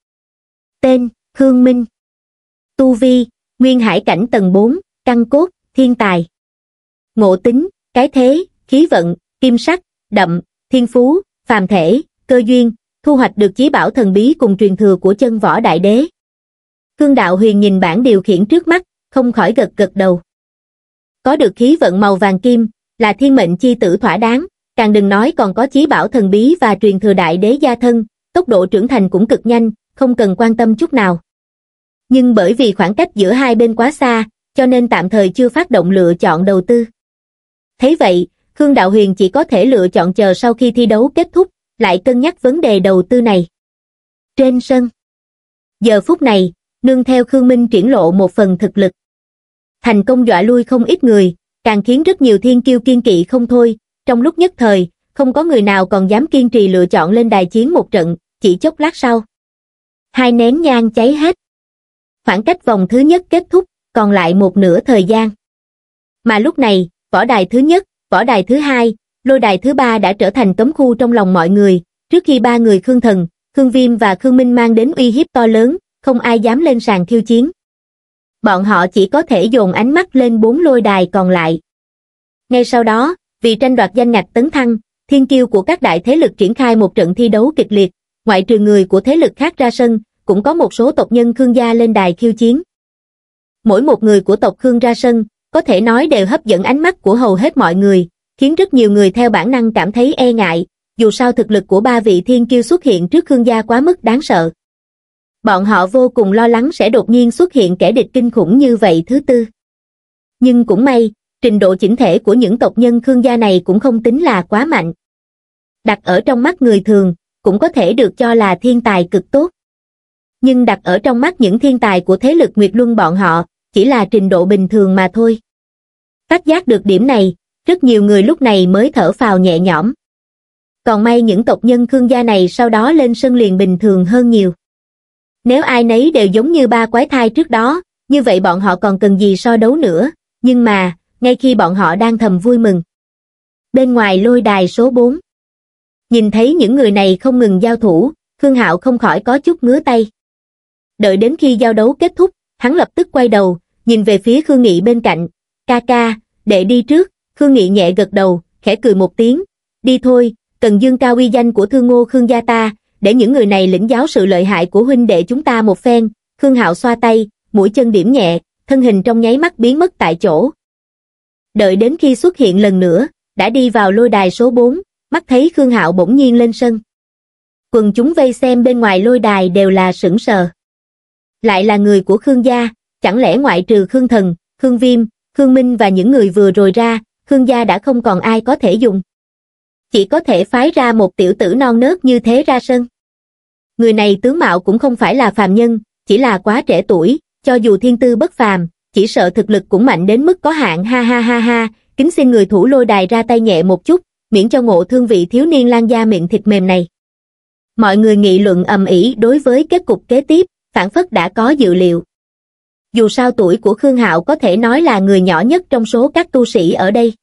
Tên, hương Minh. Tu Vi, Nguyên Hải Cảnh tầng 4, căng Cốt, Thiên Tài. Ngộ Tính, Cái Thế, Khí Vận, Kim Sắc, đậm, thiên phú, phàm thể, cơ duyên, thu hoạch được chí bảo thần bí cùng truyền thừa của chân võ đại đế. Cương đạo huyền nhìn bản điều khiển trước mắt, không khỏi gật gật đầu. Có được khí vận màu vàng kim, là thiên mệnh chi tử thỏa đáng, càng đừng nói còn có chí bảo thần bí và truyền thừa đại đế gia thân, tốc độ trưởng thành cũng cực nhanh, không cần quan tâm chút nào. Nhưng bởi vì khoảng cách giữa hai bên quá xa, cho nên tạm thời chưa phát động lựa chọn đầu tư. Thấy vậy, Khương Đạo Huyền chỉ có thể lựa chọn chờ sau khi thi đấu kết thúc, lại cân nhắc vấn đề đầu tư này. Trên sân Giờ phút này, nương theo Khương Minh triển lộ một phần thực lực. Thành công dọa lui không ít người, càng khiến rất nhiều thiên kiêu kiên kỵ không thôi. Trong lúc nhất thời, không có người nào còn dám kiên trì lựa chọn lên đài chiến một trận, chỉ chốc lát sau. Hai nén nhang cháy hết. Khoảng cách vòng thứ nhất kết thúc, còn lại một nửa thời gian. Mà lúc này, võ đài thứ nhất, võ đài thứ hai, lôi đài thứ ba đã trở thành cấm khu trong lòng mọi người, trước khi ba người Khương Thần, Khương Viêm và Khương Minh mang đến uy hiếp to lớn, không ai dám lên sàn thiêu chiến. Bọn họ chỉ có thể dồn ánh mắt lên bốn lôi đài còn lại. Ngay sau đó, vì tranh đoạt danh ngạch tấn thăng, thiên kiêu của các đại thế lực triển khai một trận thi đấu kịch liệt, ngoại trừ người của thế lực khác ra sân, cũng có một số tộc nhân Khương gia lên đài khiêu chiến. Mỗi một người của tộc Khương ra sân, có thể nói đều hấp dẫn ánh mắt của hầu hết mọi người, khiến rất nhiều người theo bản năng cảm thấy e ngại, dù sao thực lực của ba vị thiên kiêu xuất hiện trước Khương gia quá mức đáng sợ. Bọn họ vô cùng lo lắng sẽ đột nhiên xuất hiện kẻ địch kinh khủng như vậy thứ tư. Nhưng cũng may, trình độ chỉnh thể của những tộc nhân Khương gia này cũng không tính là quá mạnh. Đặt ở trong mắt người thường, cũng có thể được cho là thiên tài cực tốt. Nhưng đặt ở trong mắt những thiên tài của thế lực Nguyệt Luân bọn họ, chỉ là trình độ bình thường mà thôi. Phát giác được điểm này, rất nhiều người lúc này mới thở phào nhẹ nhõm. Còn may những tộc nhân Khương gia này sau đó lên sân liền bình thường hơn nhiều. Nếu ai nấy đều giống như ba quái thai trước đó, như vậy bọn họ còn cần gì so đấu nữa, nhưng mà, ngay khi bọn họ đang thầm vui mừng. Bên ngoài lôi đài số 4 Nhìn thấy những người này không ngừng giao thủ, Khương Hạo không khỏi có chút ngứa tay. Đợi đến khi giao đấu kết thúc, hắn lập tức quay đầu, nhìn về phía Khương Nghị bên cạnh, ca ca, đệ đi trước, Khương Nghị nhẹ gật đầu, khẽ cười một tiếng, đi thôi, cần dương cao uy danh của thương ngô Khương gia ta, để những người này lĩnh giáo sự lợi hại của huynh đệ chúng ta một phen, Khương Hạo xoa tay, mũi chân điểm nhẹ, thân hình trong nháy mắt biến mất tại chỗ. Đợi đến khi xuất hiện lần nữa, đã đi vào lôi đài số 4, mắt thấy Khương Hạo bỗng nhiên lên sân. Quần chúng vây xem bên ngoài lôi đài đều là sững sờ lại là người của Khương gia, chẳng lẽ ngoại trừ Khương Thần, Khương Viêm, Khương Minh và những người vừa rồi ra, Khương gia đã không còn ai có thể dùng. Chỉ có thể phái ra một tiểu tử non nớt như thế ra sân. Người này tướng mạo cũng không phải là phàm nhân, chỉ là quá trẻ tuổi, cho dù thiên tư bất phàm, chỉ sợ thực lực cũng mạnh đến mức có hạn ha ha ha ha, kính xin người thủ lôi đài ra tay nhẹ một chút, miễn cho ngộ thương vị thiếu niên lan da miệng thịt mềm này. Mọi người nghị luận ầm ĩ đối với kết cục kế tiếp, phản phất đã có dự liệu. Dù sao tuổi của Khương Hạo có thể nói là người nhỏ nhất trong số các tu sĩ ở đây.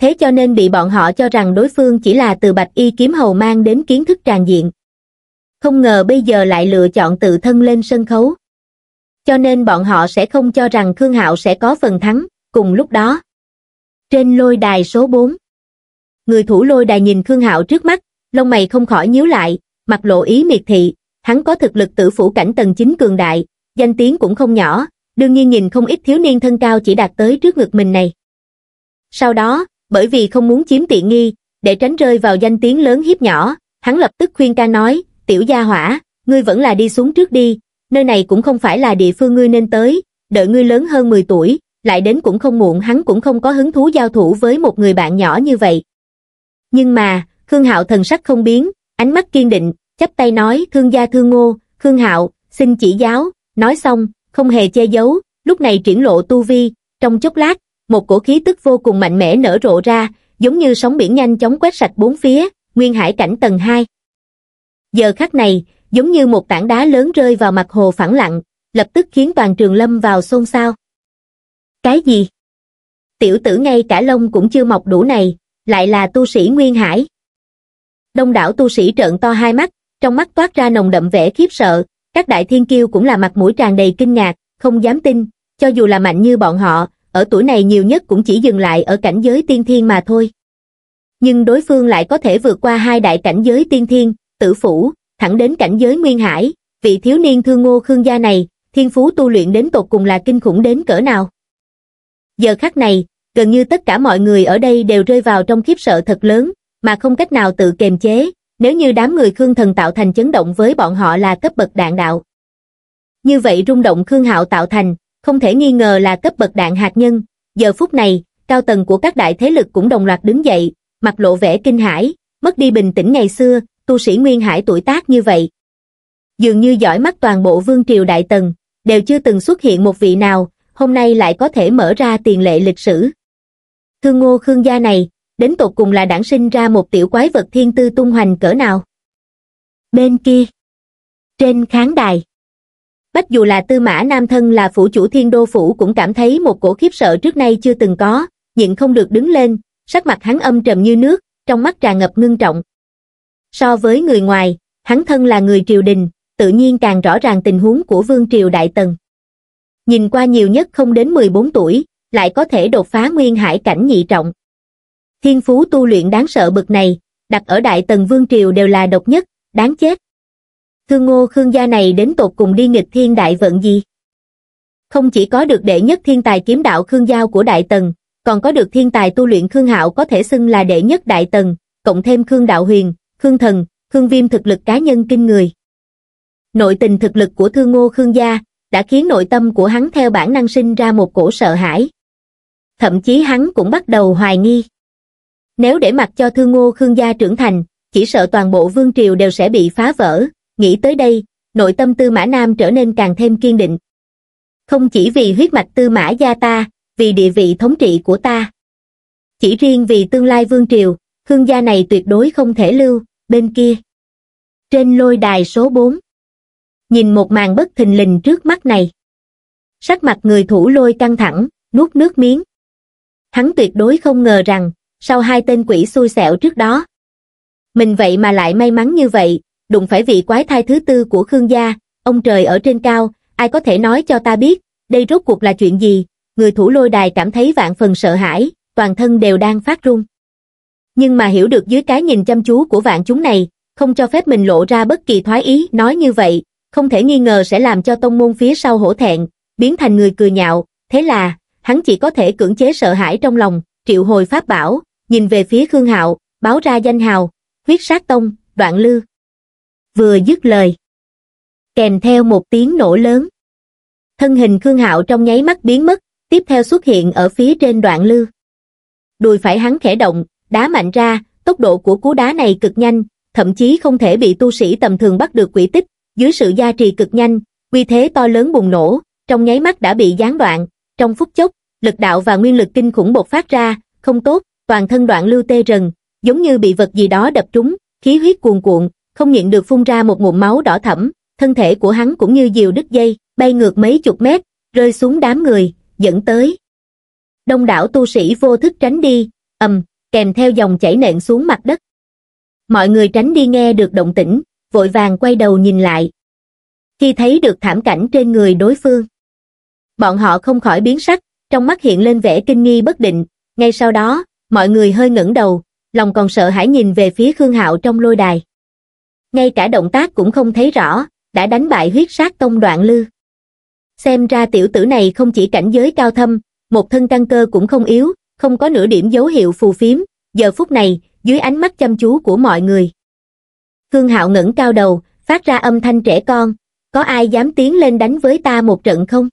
Thế cho nên bị bọn họ cho rằng đối phương chỉ là từ bạch y kiếm hầu mang đến kiến thức tràn diện. Không ngờ bây giờ lại lựa chọn tự thân lên sân khấu. Cho nên bọn họ sẽ không cho rằng Khương Hạo sẽ có phần thắng, cùng lúc đó. Trên lôi đài số 4 Người thủ lôi đài nhìn Khương Hạo trước mắt, lông mày không khỏi nhíu lại, mặt lộ ý miệt thị, hắn có thực lực tử phủ cảnh tầng 9 cường đại, danh tiếng cũng không nhỏ, đương nhiên nhìn không ít thiếu niên thân cao chỉ đạt tới trước ngực mình này. Sau đó, bởi vì không muốn chiếm tiện nghi, để tránh rơi vào danh tiếng lớn hiếp nhỏ, hắn lập tức khuyên ca nói, tiểu gia hỏa, ngươi vẫn là đi xuống trước đi, nơi này cũng không phải là địa phương ngươi nên tới, đợi ngươi lớn hơn 10 tuổi, lại đến cũng không muộn hắn cũng không có hứng thú giao thủ với một người bạn nhỏ như vậy. Nhưng mà, Khương Hạo thần sắc không biến, ánh mắt kiên định, chắp tay nói thương gia thương ngô khương hạo xin chỉ giáo nói xong không hề che giấu lúc này triển lộ tu vi trong chốc lát một cổ khí tức vô cùng mạnh mẽ nở rộ ra giống như sóng biển nhanh chóng quét sạch bốn phía nguyên hải cảnh tầng hai giờ khắc này giống như một tảng đá lớn rơi vào mặt hồ phẳng lặng lập tức khiến toàn trường lâm vào xôn xao cái gì tiểu tử ngay cả lông cũng chưa mọc đủ này lại là tu sĩ nguyên hải đông đảo tu sĩ trợn to hai mắt trong mắt toát ra nồng đậm vẻ khiếp sợ, các đại thiên kiêu cũng là mặt mũi tràn đầy kinh ngạc, không dám tin, cho dù là mạnh như bọn họ, ở tuổi này nhiều nhất cũng chỉ dừng lại ở cảnh giới tiên thiên mà thôi. Nhưng đối phương lại có thể vượt qua hai đại cảnh giới tiên thiên, tử phủ, thẳng đến cảnh giới nguyên hải, vị thiếu niên thương ngô khương gia này, thiên phú tu luyện đến tột cùng là kinh khủng đến cỡ nào. Giờ khắc này, gần như tất cả mọi người ở đây đều rơi vào trong khiếp sợ thật lớn, mà không cách nào tự kềm chế, nếu như đám người Khương Thần tạo thành chấn động với bọn họ là cấp bậc đạn đạo. Như vậy rung động Khương Hạo tạo thành, không thể nghi ngờ là cấp bậc đạn hạt nhân. Giờ phút này, cao tầng của các đại thế lực cũng đồng loạt đứng dậy, mặt lộ vẻ kinh hãi, mất đi bình tĩnh ngày xưa, tu sĩ Nguyên Hải tuổi tác như vậy. Dường như giỏi mắt toàn bộ vương triều đại tần, đều chưa từng xuất hiện một vị nào, hôm nay lại có thể mở ra tiền lệ lịch sử. Thương ngô Khương gia này, đến tột cùng là đản sinh ra một tiểu quái vật thiên tư tung hoành cỡ nào. Bên kia, trên khán đài, Bách dù là tư mã nam thân là phủ chủ thiên đô phủ cũng cảm thấy một cổ khiếp sợ trước nay chưa từng có, nhịn không được đứng lên, sắc mặt hắn âm trầm như nước, trong mắt tràn ngập ngưng trọng. So với người ngoài, hắn thân là người triều đình, tự nhiên càng rõ ràng tình huống của vương triều đại tần. Nhìn qua nhiều nhất không đến 14 tuổi, lại có thể đột phá nguyên hải cảnh nhị trọng thiên phú tu luyện đáng sợ bực này, đặt ở Đại Tần Vương Triều đều là độc nhất, đáng chết. Thương ngô khương gia này đến tột cùng đi nghịch thiên đại vận gì? Không chỉ có được đệ nhất thiên tài kiếm đạo khương giao của Đại Tần, còn có được thiên tài tu luyện khương hạo có thể xưng là đệ nhất Đại Tần, cộng thêm khương đạo huyền, khương thần, khương viêm thực lực cá nhân kinh người. Nội tình thực lực của thương ngô khương gia đã khiến nội tâm của hắn theo bản năng sinh ra một cổ sợ hãi. Thậm chí hắn cũng bắt đầu hoài nghi. Nếu để mặc cho thương ngô Khương gia trưởng thành, chỉ sợ toàn bộ vương triều đều sẽ bị phá vỡ, nghĩ tới đây, nội tâm tư mã nam trở nên càng thêm kiên định. Không chỉ vì huyết mạch tư mã gia ta, vì địa vị thống trị của ta. Chỉ riêng vì tương lai vương triều, Khương gia này tuyệt đối không thể lưu, bên kia. Trên lôi đài số 4 Nhìn một màn bất thình lình trước mắt này. Sắc mặt người thủ lôi căng thẳng, nuốt nước miếng. Hắn tuyệt đối không ngờ rằng, sau hai tên quỷ xui xẻo trước đó. Mình vậy mà lại may mắn như vậy, đụng phải vị quái thai thứ tư của Khương gia, ông trời ở trên cao, ai có thể nói cho ta biết, đây rốt cuộc là chuyện gì, người thủ lôi đài cảm thấy vạn phần sợ hãi, toàn thân đều đang phát run. Nhưng mà hiểu được dưới cái nhìn chăm chú của vạn chúng này, không cho phép mình lộ ra bất kỳ thoái ý nói như vậy, không thể nghi ngờ sẽ làm cho tông môn phía sau hổ thẹn, biến thành người cười nhạo, thế là, hắn chỉ có thể cưỡng chế sợ hãi trong lòng, triệu hồi pháp bảo, nhìn về phía Khương Hạo, báo ra danh hào, huyết sát tông, đoạn lư. Vừa dứt lời, kèm theo một tiếng nổ lớn. Thân hình Khương Hạo trong nháy mắt biến mất, tiếp theo xuất hiện ở phía trên đoạn lư. Đùi phải hắn khẽ động, đá mạnh ra, tốc độ của cú đá này cực nhanh, thậm chí không thể bị tu sĩ tầm thường bắt được quỷ tích, dưới sự gia trì cực nhanh, uy thế to lớn bùng nổ, trong nháy mắt đã bị gián đoạn, trong phút chốc, lực đạo và nguyên lực kinh khủng bộc phát ra, không tốt, toàn thân đoạn lưu tê rần, giống như bị vật gì đó đập trúng, khí huyết cuồn cuộn, không nhịn được phun ra một ngụm máu đỏ thẫm, thân thể của hắn cũng như diều đứt dây, bay ngược mấy chục mét, rơi xuống đám người, dẫn tới. Đông đảo tu sĩ vô thức tránh đi, ầm, kèm theo dòng chảy nện xuống mặt đất. Mọi người tránh đi nghe được động tĩnh, vội vàng quay đầu nhìn lại. Khi thấy được thảm cảnh trên người đối phương, bọn họ không khỏi biến sắc, trong mắt hiện lên vẻ kinh nghi bất định, ngay sau đó, mọi người hơi ngẩng đầu, lòng còn sợ hãi nhìn về phía Khương Hạo trong lôi đài. Ngay cả động tác cũng không thấy rõ, đã đánh bại huyết sát tông đoạn lư. Xem ra tiểu tử này không chỉ cảnh giới cao thâm, một thân căn cơ cũng không yếu, không có nửa điểm dấu hiệu phù phiếm, giờ phút này, dưới ánh mắt chăm chú của mọi người. Khương Hạo ngẩng cao đầu, phát ra âm thanh trẻ con, có ai dám tiến lên đánh với ta một trận không?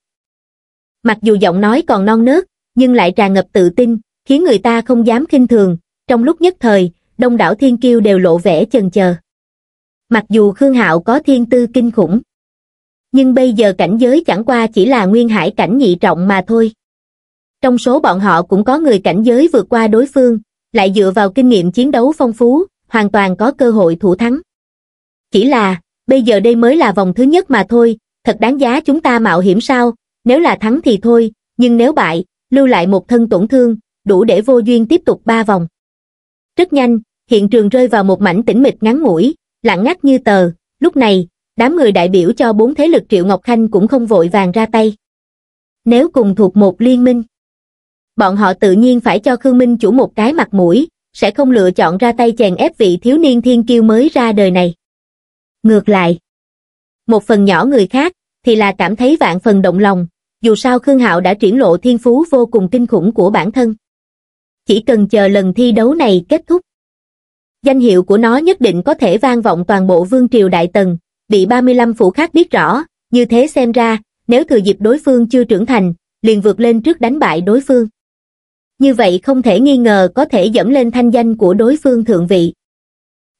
Mặc dù giọng nói còn non nớt, nhưng lại tràn ngập tự tin, khiến người ta không dám khinh thường, trong lúc nhất thời, đông đảo thiên kiêu đều lộ vẻ chần chờ. Mặc dù Khương Hạo có thiên tư kinh khủng, nhưng bây giờ cảnh giới chẳng qua chỉ là nguyên hải cảnh nhị trọng mà thôi. Trong số bọn họ cũng có người cảnh giới vượt qua đối phương, lại dựa vào kinh nghiệm chiến đấu phong phú, hoàn toàn có cơ hội thủ thắng. Chỉ là, bây giờ đây mới là vòng thứ nhất mà thôi, thật đáng giá chúng ta mạo hiểm sao, nếu là thắng thì thôi, nhưng nếu bại, lưu lại một thân tổn thương, đủ để vô duyên tiếp tục ba vòng rất nhanh hiện trường rơi vào một mảnh tĩnh mịch ngắn ngủi lặng ngắt như tờ lúc này đám người đại biểu cho bốn thế lực triệu ngọc khanh cũng không vội vàng ra tay nếu cùng thuộc một liên minh bọn họ tự nhiên phải cho khương minh chủ một cái mặt mũi sẽ không lựa chọn ra tay chèn ép vị thiếu niên thiên kiêu mới ra đời này ngược lại một phần nhỏ người khác thì là cảm thấy vạn phần động lòng dù sao khương hạo đã triển lộ thiên phú vô cùng kinh khủng của bản thân chỉ cần chờ lần thi đấu này kết thúc. Danh hiệu của nó nhất định có thể vang vọng toàn bộ vương triều Đại Tần, bị 35 phủ khác biết rõ, như thế xem ra, nếu thừa dịp đối phương chưa trưởng thành, liền vượt lên trước đánh bại đối phương. Như vậy không thể nghi ngờ có thể dẫm lên thanh danh của đối phương thượng vị.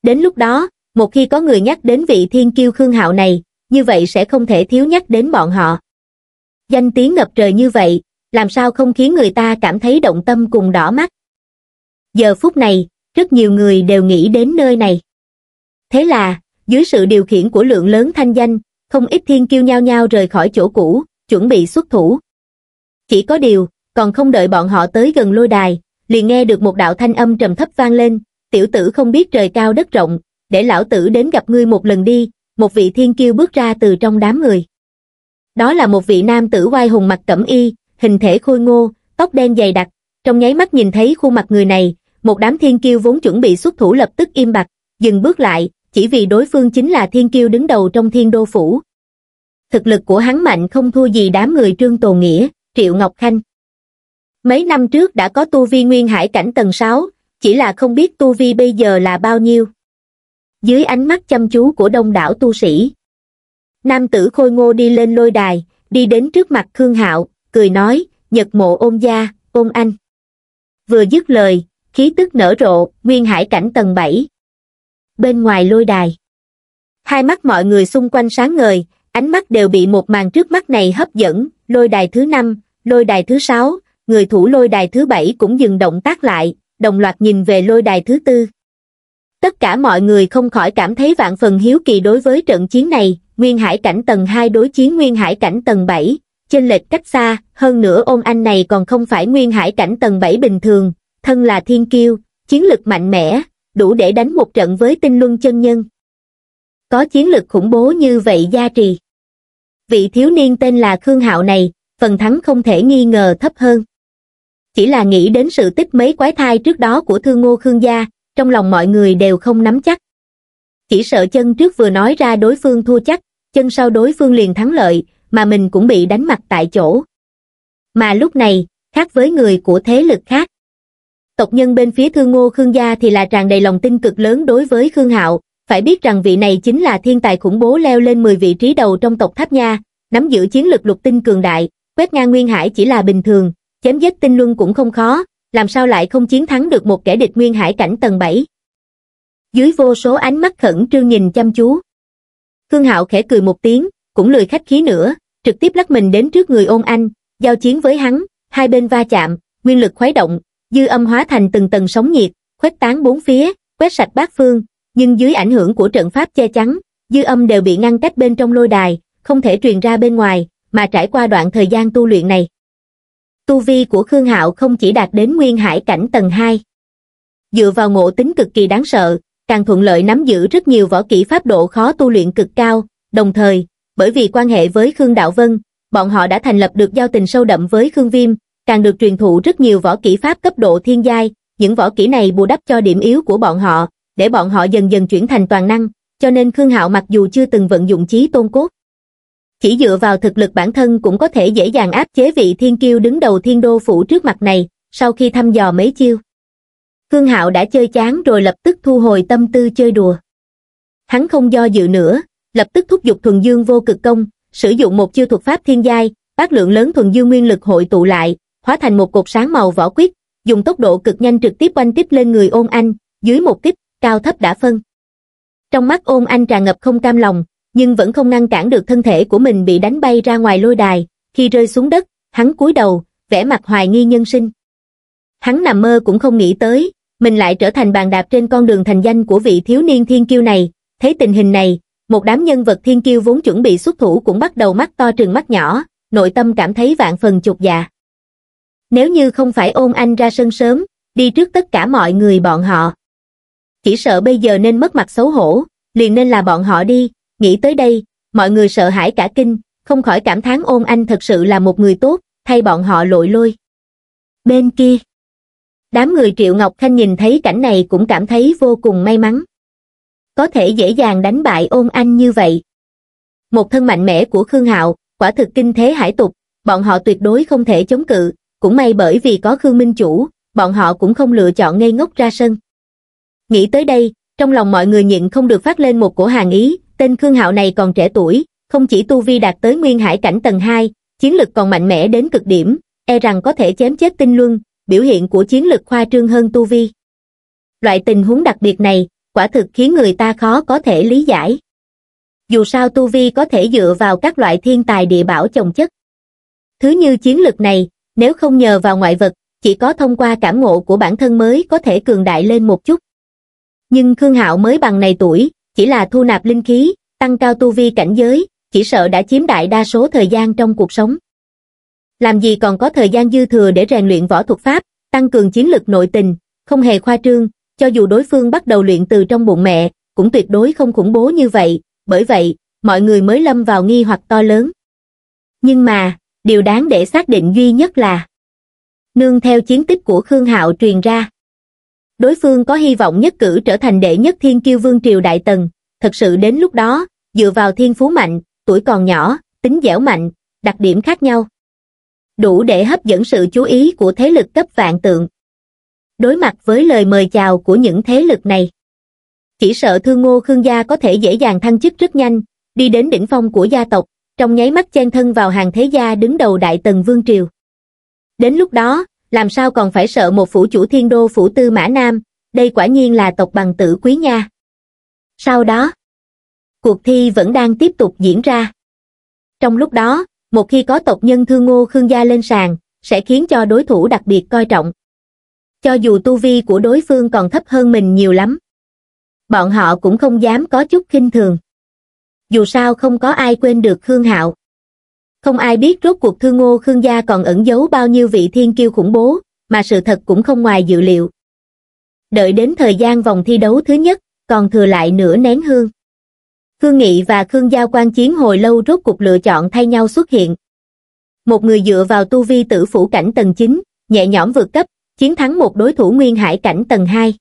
Đến lúc đó, một khi có người nhắc đến vị thiên kiêu khương hạo này, như vậy sẽ không thể thiếu nhắc đến bọn họ. Danh tiếng ngập trời như vậy, làm sao không khiến người ta cảm thấy động tâm cùng đỏ mắt giờ phút này rất nhiều người đều nghĩ đến nơi này thế là dưới sự điều khiển của lượng lớn thanh danh không ít thiên kiêu nhao nhao rời khỏi chỗ cũ chuẩn bị xuất thủ chỉ có điều còn không đợi bọn họ tới gần lôi đài liền nghe được một đạo thanh âm trầm thấp vang lên tiểu tử không biết trời cao đất rộng để lão tử đến gặp ngươi một lần đi một vị thiên kiêu bước ra từ trong đám người đó là một vị nam tử oai hùng mặt cẩm y hình thể khôi ngô, tóc đen dày đặc, trong nháy mắt nhìn thấy khuôn mặt người này, một đám thiên kiêu vốn chuẩn bị xuất thủ lập tức im bặt, dừng bước lại, chỉ vì đối phương chính là thiên kiêu đứng đầu trong thiên đô phủ. Thực lực của hắn mạnh không thua gì đám người Trương Tồn Nghĩa, Triệu Ngọc Khanh. Mấy năm trước đã có tu vi nguyên hải cảnh tầng 6, chỉ là không biết tu vi bây giờ là bao nhiêu. Dưới ánh mắt chăm chú của đông đảo tu sĩ, nam tử khôi ngô đi lên lôi đài, đi đến trước mặt Khương Hạo, cười nói, nhật mộ ôm gia, ôm anh. Vừa dứt lời, khí tức nở rộ, nguyên hải cảnh tầng 7. Bên ngoài lôi đài. Hai mắt mọi người xung quanh sáng ngời, ánh mắt đều bị một màn trước mắt này hấp dẫn, lôi đài thứ năm, lôi đài thứ sáu, người thủ lôi đài thứ bảy cũng dừng động tác lại, đồng loạt nhìn về lôi đài thứ tư. Tất cả mọi người không khỏi cảm thấy vạn phần hiếu kỳ đối với trận chiến này, Nguyên Hải cảnh tầng 2 đối chiến Nguyên Hải cảnh tầng 7, chênh lệch cách xa, hơn nữa ôn anh này còn không phải nguyên hải cảnh tầng 7 bình thường, thân là thiên kiêu, chiến lực mạnh mẽ, đủ để đánh một trận với tinh luân chân nhân. Có chiến lực khủng bố như vậy gia trì. Vị thiếu niên tên là Khương Hạo này, phần thắng không thể nghi ngờ thấp hơn. Chỉ là nghĩ đến sự tích mấy quái thai trước đó của thương ngô Khương gia, trong lòng mọi người đều không nắm chắc. Chỉ sợ chân trước vừa nói ra đối phương thua chắc, chân sau đối phương liền thắng lợi, mà mình cũng bị đánh mặt tại chỗ. Mà lúc này, khác với người của thế lực khác. Tộc nhân bên phía Thương Ngô Khương Gia thì là tràn đầy lòng tin cực lớn đối với Khương Hạo, phải biết rằng vị này chính là thiên tài khủng bố leo lên 10 vị trí đầu trong tộc Tháp Nha, nắm giữ chiến lực lục tinh cường đại, quét ngang Nguyên Hải chỉ là bình thường, chém giết tinh luân cũng không khó, làm sao lại không chiến thắng được một kẻ địch Nguyên Hải cảnh tầng 7. Dưới vô số ánh mắt khẩn trương nhìn chăm chú. Khương Hạo khẽ cười một tiếng, cũng lười khách khí nữa, trực tiếp lắc mình đến trước người ôn anh giao chiến với hắn hai bên va chạm nguyên lực khuấy động dư âm hóa thành từng tầng sóng nhiệt khuếch tán bốn phía quét sạch bát phương nhưng dưới ảnh hưởng của trận pháp che chắn dư âm đều bị ngăn cách bên trong lôi đài không thể truyền ra bên ngoài mà trải qua đoạn thời gian tu luyện này tu vi của khương hạo không chỉ đạt đến nguyên hải cảnh tầng hai dựa vào ngộ tính cực kỳ đáng sợ càng thuận lợi nắm giữ rất nhiều võ kỹ pháp độ khó tu luyện cực cao đồng thời bởi vì quan hệ với Khương Đạo Vân, bọn họ đã thành lập được giao tình sâu đậm với Khương Viêm, càng được truyền thụ rất nhiều võ kỹ pháp cấp độ thiên giai, những võ kỹ này bù đắp cho điểm yếu của bọn họ, để bọn họ dần dần chuyển thành toàn năng, cho nên Khương Hạo mặc dù chưa từng vận dụng chí tôn cốt, chỉ dựa vào thực lực bản thân cũng có thể dễ dàng áp chế vị thiên kiêu đứng đầu thiên đô phủ trước mặt này, sau khi thăm dò mấy chiêu. Khương Hạo đã chơi chán rồi lập tức thu hồi tâm tư chơi đùa. Hắn không do dự nữa, lập tức thúc giục thuần dương vô cực công, sử dụng một chiêu thuật pháp thiên giai, bát lượng lớn thuần dương nguyên lực hội tụ lại, hóa thành một cột sáng màu võ quyết, dùng tốc độ cực nhanh trực tiếp quanh tiếp lên người ôn anh, dưới một kích, cao thấp đã phân. Trong mắt ôn anh tràn ngập không cam lòng, nhưng vẫn không ngăn cản được thân thể của mình bị đánh bay ra ngoài lôi đài, khi rơi xuống đất, hắn cúi đầu, vẻ mặt hoài nghi nhân sinh. Hắn nằm mơ cũng không nghĩ tới, mình lại trở thành bàn đạp trên con đường thành danh của vị thiếu niên thiên kiêu này, thấy tình hình này, một đám nhân vật thiên kiêu vốn chuẩn bị xuất thủ cũng bắt đầu mắt to trừng mắt nhỏ, nội tâm cảm thấy vạn phần chục dạ. Nếu như không phải ôn anh ra sân sớm, đi trước tất cả mọi người bọn họ. Chỉ sợ bây giờ nên mất mặt xấu hổ, liền nên là bọn họ đi, nghĩ tới đây, mọi người sợ hãi cả kinh, không khỏi cảm thán ôn anh thật sự là một người tốt, thay bọn họ lội lôi. Bên kia, đám người Triệu Ngọc Khanh nhìn thấy cảnh này cũng cảm thấy vô cùng may mắn có thể dễ dàng đánh bại ôn anh như vậy. Một thân mạnh mẽ của Khương Hạo, quả thực kinh thế hải tục, bọn họ tuyệt đối không thể chống cự, cũng may bởi vì có Khương Minh Chủ, bọn họ cũng không lựa chọn ngây ngốc ra sân. Nghĩ tới đây, trong lòng mọi người nhịn không được phát lên một cổ hàng ý, tên Khương Hạo này còn trẻ tuổi, không chỉ tu vi đạt tới nguyên hải cảnh tầng 2, chiến lực còn mạnh mẽ đến cực điểm, e rằng có thể chém chết tinh luân, biểu hiện của chiến lực khoa trương hơn tu vi. Loại tình huống đặc biệt này, quả thực khiến người ta khó có thể lý giải. Dù sao tu vi có thể dựa vào các loại thiên tài địa bảo chồng chất. Thứ như chiến lực này, nếu không nhờ vào ngoại vật, chỉ có thông qua cảm ngộ của bản thân mới có thể cường đại lên một chút. Nhưng Khương Hạo mới bằng này tuổi, chỉ là thu nạp linh khí, tăng cao tu vi cảnh giới, chỉ sợ đã chiếm đại đa số thời gian trong cuộc sống. Làm gì còn có thời gian dư thừa để rèn luyện võ thuật pháp, tăng cường chiến lực nội tình, không hề khoa trương, cho dù đối phương bắt đầu luyện từ trong bụng mẹ, cũng tuyệt đối không khủng bố như vậy, bởi vậy, mọi người mới lâm vào nghi hoặc to lớn. Nhưng mà, điều đáng để xác định duy nhất là nương theo chiến tích của Khương Hạo truyền ra. Đối phương có hy vọng nhất cử trở thành đệ nhất thiên kiêu vương triều Đại Tần, thật sự đến lúc đó, dựa vào thiên phú mạnh, tuổi còn nhỏ, tính dẻo mạnh, đặc điểm khác nhau. Đủ để hấp dẫn sự chú ý của thế lực cấp vạn tượng đối mặt với lời mời chào của những thế lực này chỉ sợ thương ngô khương gia có thể dễ dàng thăng chức rất nhanh đi đến đỉnh phong của gia tộc trong nháy mắt chen thân vào hàng thế gia đứng đầu đại tần vương triều đến lúc đó làm sao còn phải sợ một phủ chủ thiên đô phủ tư mã nam đây quả nhiên là tộc bằng tử quý nha sau đó cuộc thi vẫn đang tiếp tục diễn ra trong lúc đó một khi có tộc nhân thương ngô khương gia lên sàn sẽ khiến cho đối thủ đặc biệt coi trọng cho dù tu vi của đối phương còn thấp hơn mình nhiều lắm bọn họ cũng không dám có chút khinh thường dù sao không có ai quên được khương hạo không ai biết rốt cuộc thương ngô khương gia còn ẩn giấu bao nhiêu vị thiên kiêu khủng bố mà sự thật cũng không ngoài dự liệu đợi đến thời gian vòng thi đấu thứ nhất còn thừa lại nửa nén hương khương nghị và khương gia quan chiến hồi lâu rốt cuộc lựa chọn thay nhau xuất hiện một người dựa vào tu vi tử phủ cảnh tầng 9, nhẹ nhõm vượt cấp chiến thắng một đối thủ nguyên hải cảnh tầng 2.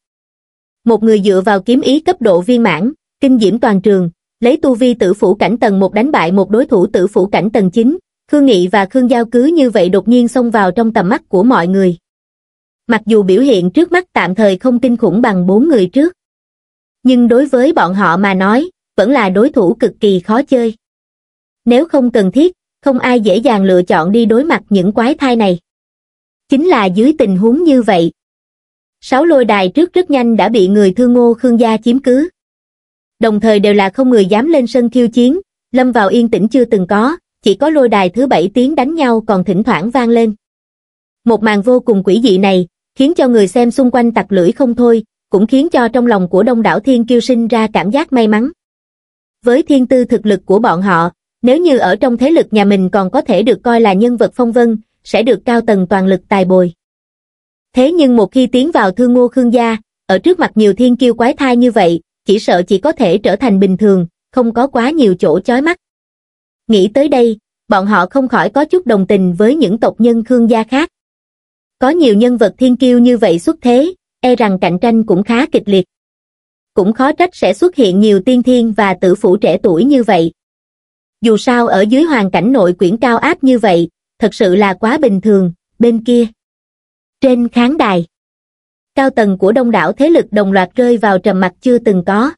Một người dựa vào kiếm ý cấp độ viên mãn, kinh diễm toàn trường, lấy tu vi tử phủ cảnh tầng 1 đánh bại một đối thủ tử phủ cảnh tầng 9, Khương Nghị và Khương Giao cứ như vậy đột nhiên xông vào trong tầm mắt của mọi người. Mặc dù biểu hiện trước mắt tạm thời không kinh khủng bằng bốn người trước, nhưng đối với bọn họ mà nói, vẫn là đối thủ cực kỳ khó chơi. Nếu không cần thiết, không ai dễ dàng lựa chọn đi đối mặt những quái thai này chính là dưới tình huống như vậy. Sáu lôi đài trước rất nhanh đã bị người thương ngô Khương Gia chiếm cứ. Đồng thời đều là không người dám lên sân thiêu chiến, lâm vào yên tĩnh chưa từng có, chỉ có lôi đài thứ bảy tiếng đánh nhau còn thỉnh thoảng vang lên. Một màn vô cùng quỷ dị này, khiến cho người xem xung quanh tặc lưỡi không thôi, cũng khiến cho trong lòng của đông đảo thiên kiêu sinh ra cảm giác may mắn. Với thiên tư thực lực của bọn họ, nếu như ở trong thế lực nhà mình còn có thể được coi là nhân vật phong vân, sẽ được cao tầng toàn lực tài bồi. Thế nhưng một khi tiến vào thương ngô khương gia, ở trước mặt nhiều thiên kiêu quái thai như vậy, chỉ sợ chỉ có thể trở thành bình thường, không có quá nhiều chỗ chói mắt. Nghĩ tới đây, bọn họ không khỏi có chút đồng tình với những tộc nhân khương gia khác. Có nhiều nhân vật thiên kiêu như vậy xuất thế, e rằng cạnh tranh cũng khá kịch liệt. Cũng khó trách sẽ xuất hiện nhiều tiên thiên và tử phủ trẻ tuổi như vậy. Dù sao ở dưới hoàn cảnh nội quyển cao áp như vậy, thật sự là quá bình thường, bên kia. Trên khán đài, cao tầng của đông đảo thế lực đồng loạt rơi vào trầm mặc chưa từng có.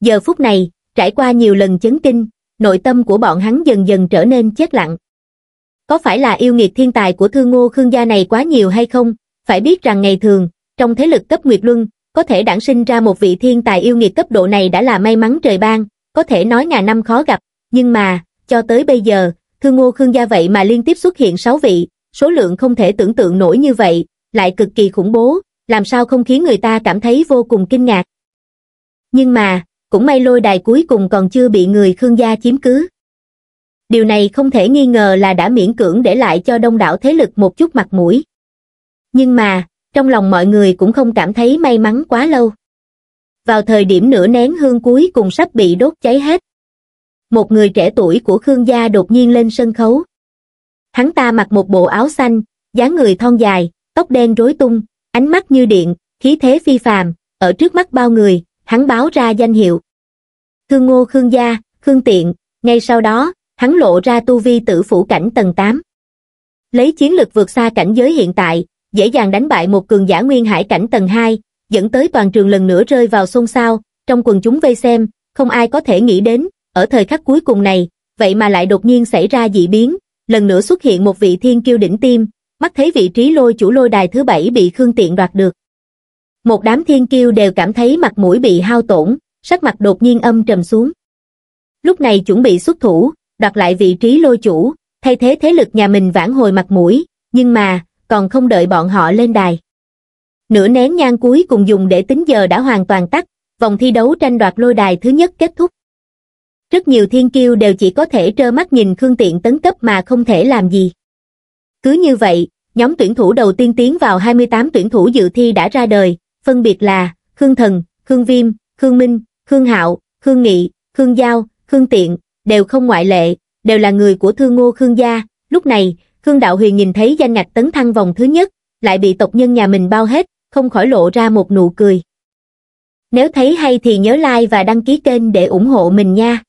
Giờ phút này, trải qua nhiều lần chấn kinh, nội tâm của bọn hắn dần dần trở nên chết lặng. Có phải là yêu nghiệt thiên tài của thương ngô khương gia này quá nhiều hay không? Phải biết rằng ngày thường, trong thế lực cấp Nguyệt Luân, có thể đản sinh ra một vị thiên tài yêu nghiệt cấp độ này đã là may mắn trời ban, có thể nói ngàn năm khó gặp, nhưng mà, cho tới bây giờ, khương Ngô Khương gia vậy mà liên tiếp xuất hiện 6 vị, số lượng không thể tưởng tượng nổi như vậy, lại cực kỳ khủng bố, làm sao không khiến người ta cảm thấy vô cùng kinh ngạc. Nhưng mà, cũng may lôi đài cuối cùng còn chưa bị người Khương gia chiếm cứ. Điều này không thể nghi ngờ là đã miễn cưỡng để lại cho đông đảo thế lực một chút mặt mũi. Nhưng mà, trong lòng mọi người cũng không cảm thấy may mắn quá lâu. Vào thời điểm nửa nén hương cuối cùng sắp bị đốt cháy hết, một người trẻ tuổi của Khương gia đột nhiên lên sân khấu. Hắn ta mặc một bộ áo xanh, dáng người thon dài, tóc đen rối tung, ánh mắt như điện, khí thế phi phàm, ở trước mắt bao người, hắn báo ra danh hiệu. Khương Ngô Khương Gia, Khương Tiện, ngay sau đó, hắn lộ ra tu vi tử phủ cảnh tầng 8. Lấy chiến lực vượt xa cảnh giới hiện tại, dễ dàng đánh bại một cường giả nguyên hải cảnh tầng 2, dẫn tới toàn trường lần nữa rơi vào xôn xao, trong quần chúng vây xem, không ai có thể nghĩ đến, ở thời khắc cuối cùng này, vậy mà lại đột nhiên xảy ra dị biến, lần nữa xuất hiện một vị thiên kiêu đỉnh tim, mắt thấy vị trí lôi chủ lôi đài thứ bảy bị Khương Tiện đoạt được. Một đám thiên kiêu đều cảm thấy mặt mũi bị hao tổn, sắc mặt đột nhiên âm trầm xuống. Lúc này chuẩn bị xuất thủ, đoạt lại vị trí lôi chủ, thay thế thế lực nhà mình vãn hồi mặt mũi, nhưng mà, còn không đợi bọn họ lên đài. Nửa nén nhang cuối cùng dùng để tính giờ đã hoàn toàn tắt, vòng thi đấu tranh đoạt lôi đài thứ nhất kết thúc rất nhiều thiên kiêu đều chỉ có thể trơ mắt nhìn Khương Tiện tấn cấp mà không thể làm gì. Cứ như vậy, nhóm tuyển thủ đầu tiên tiến vào 28 tuyển thủ dự thi đã ra đời, phân biệt là Khương Thần, Khương Viêm, Khương Minh, Khương Hạo, Khương Nghị, Khương Giao, Khương Tiện, đều không ngoại lệ, đều là người của Thương Ngô Khương Gia. Lúc này, Khương Đạo Huyền nhìn thấy danh ngạch tấn thăng vòng thứ nhất, lại bị tộc nhân nhà mình bao hết, không khỏi lộ ra một nụ cười. Nếu thấy hay thì nhớ like và đăng ký kênh để ủng hộ mình nha.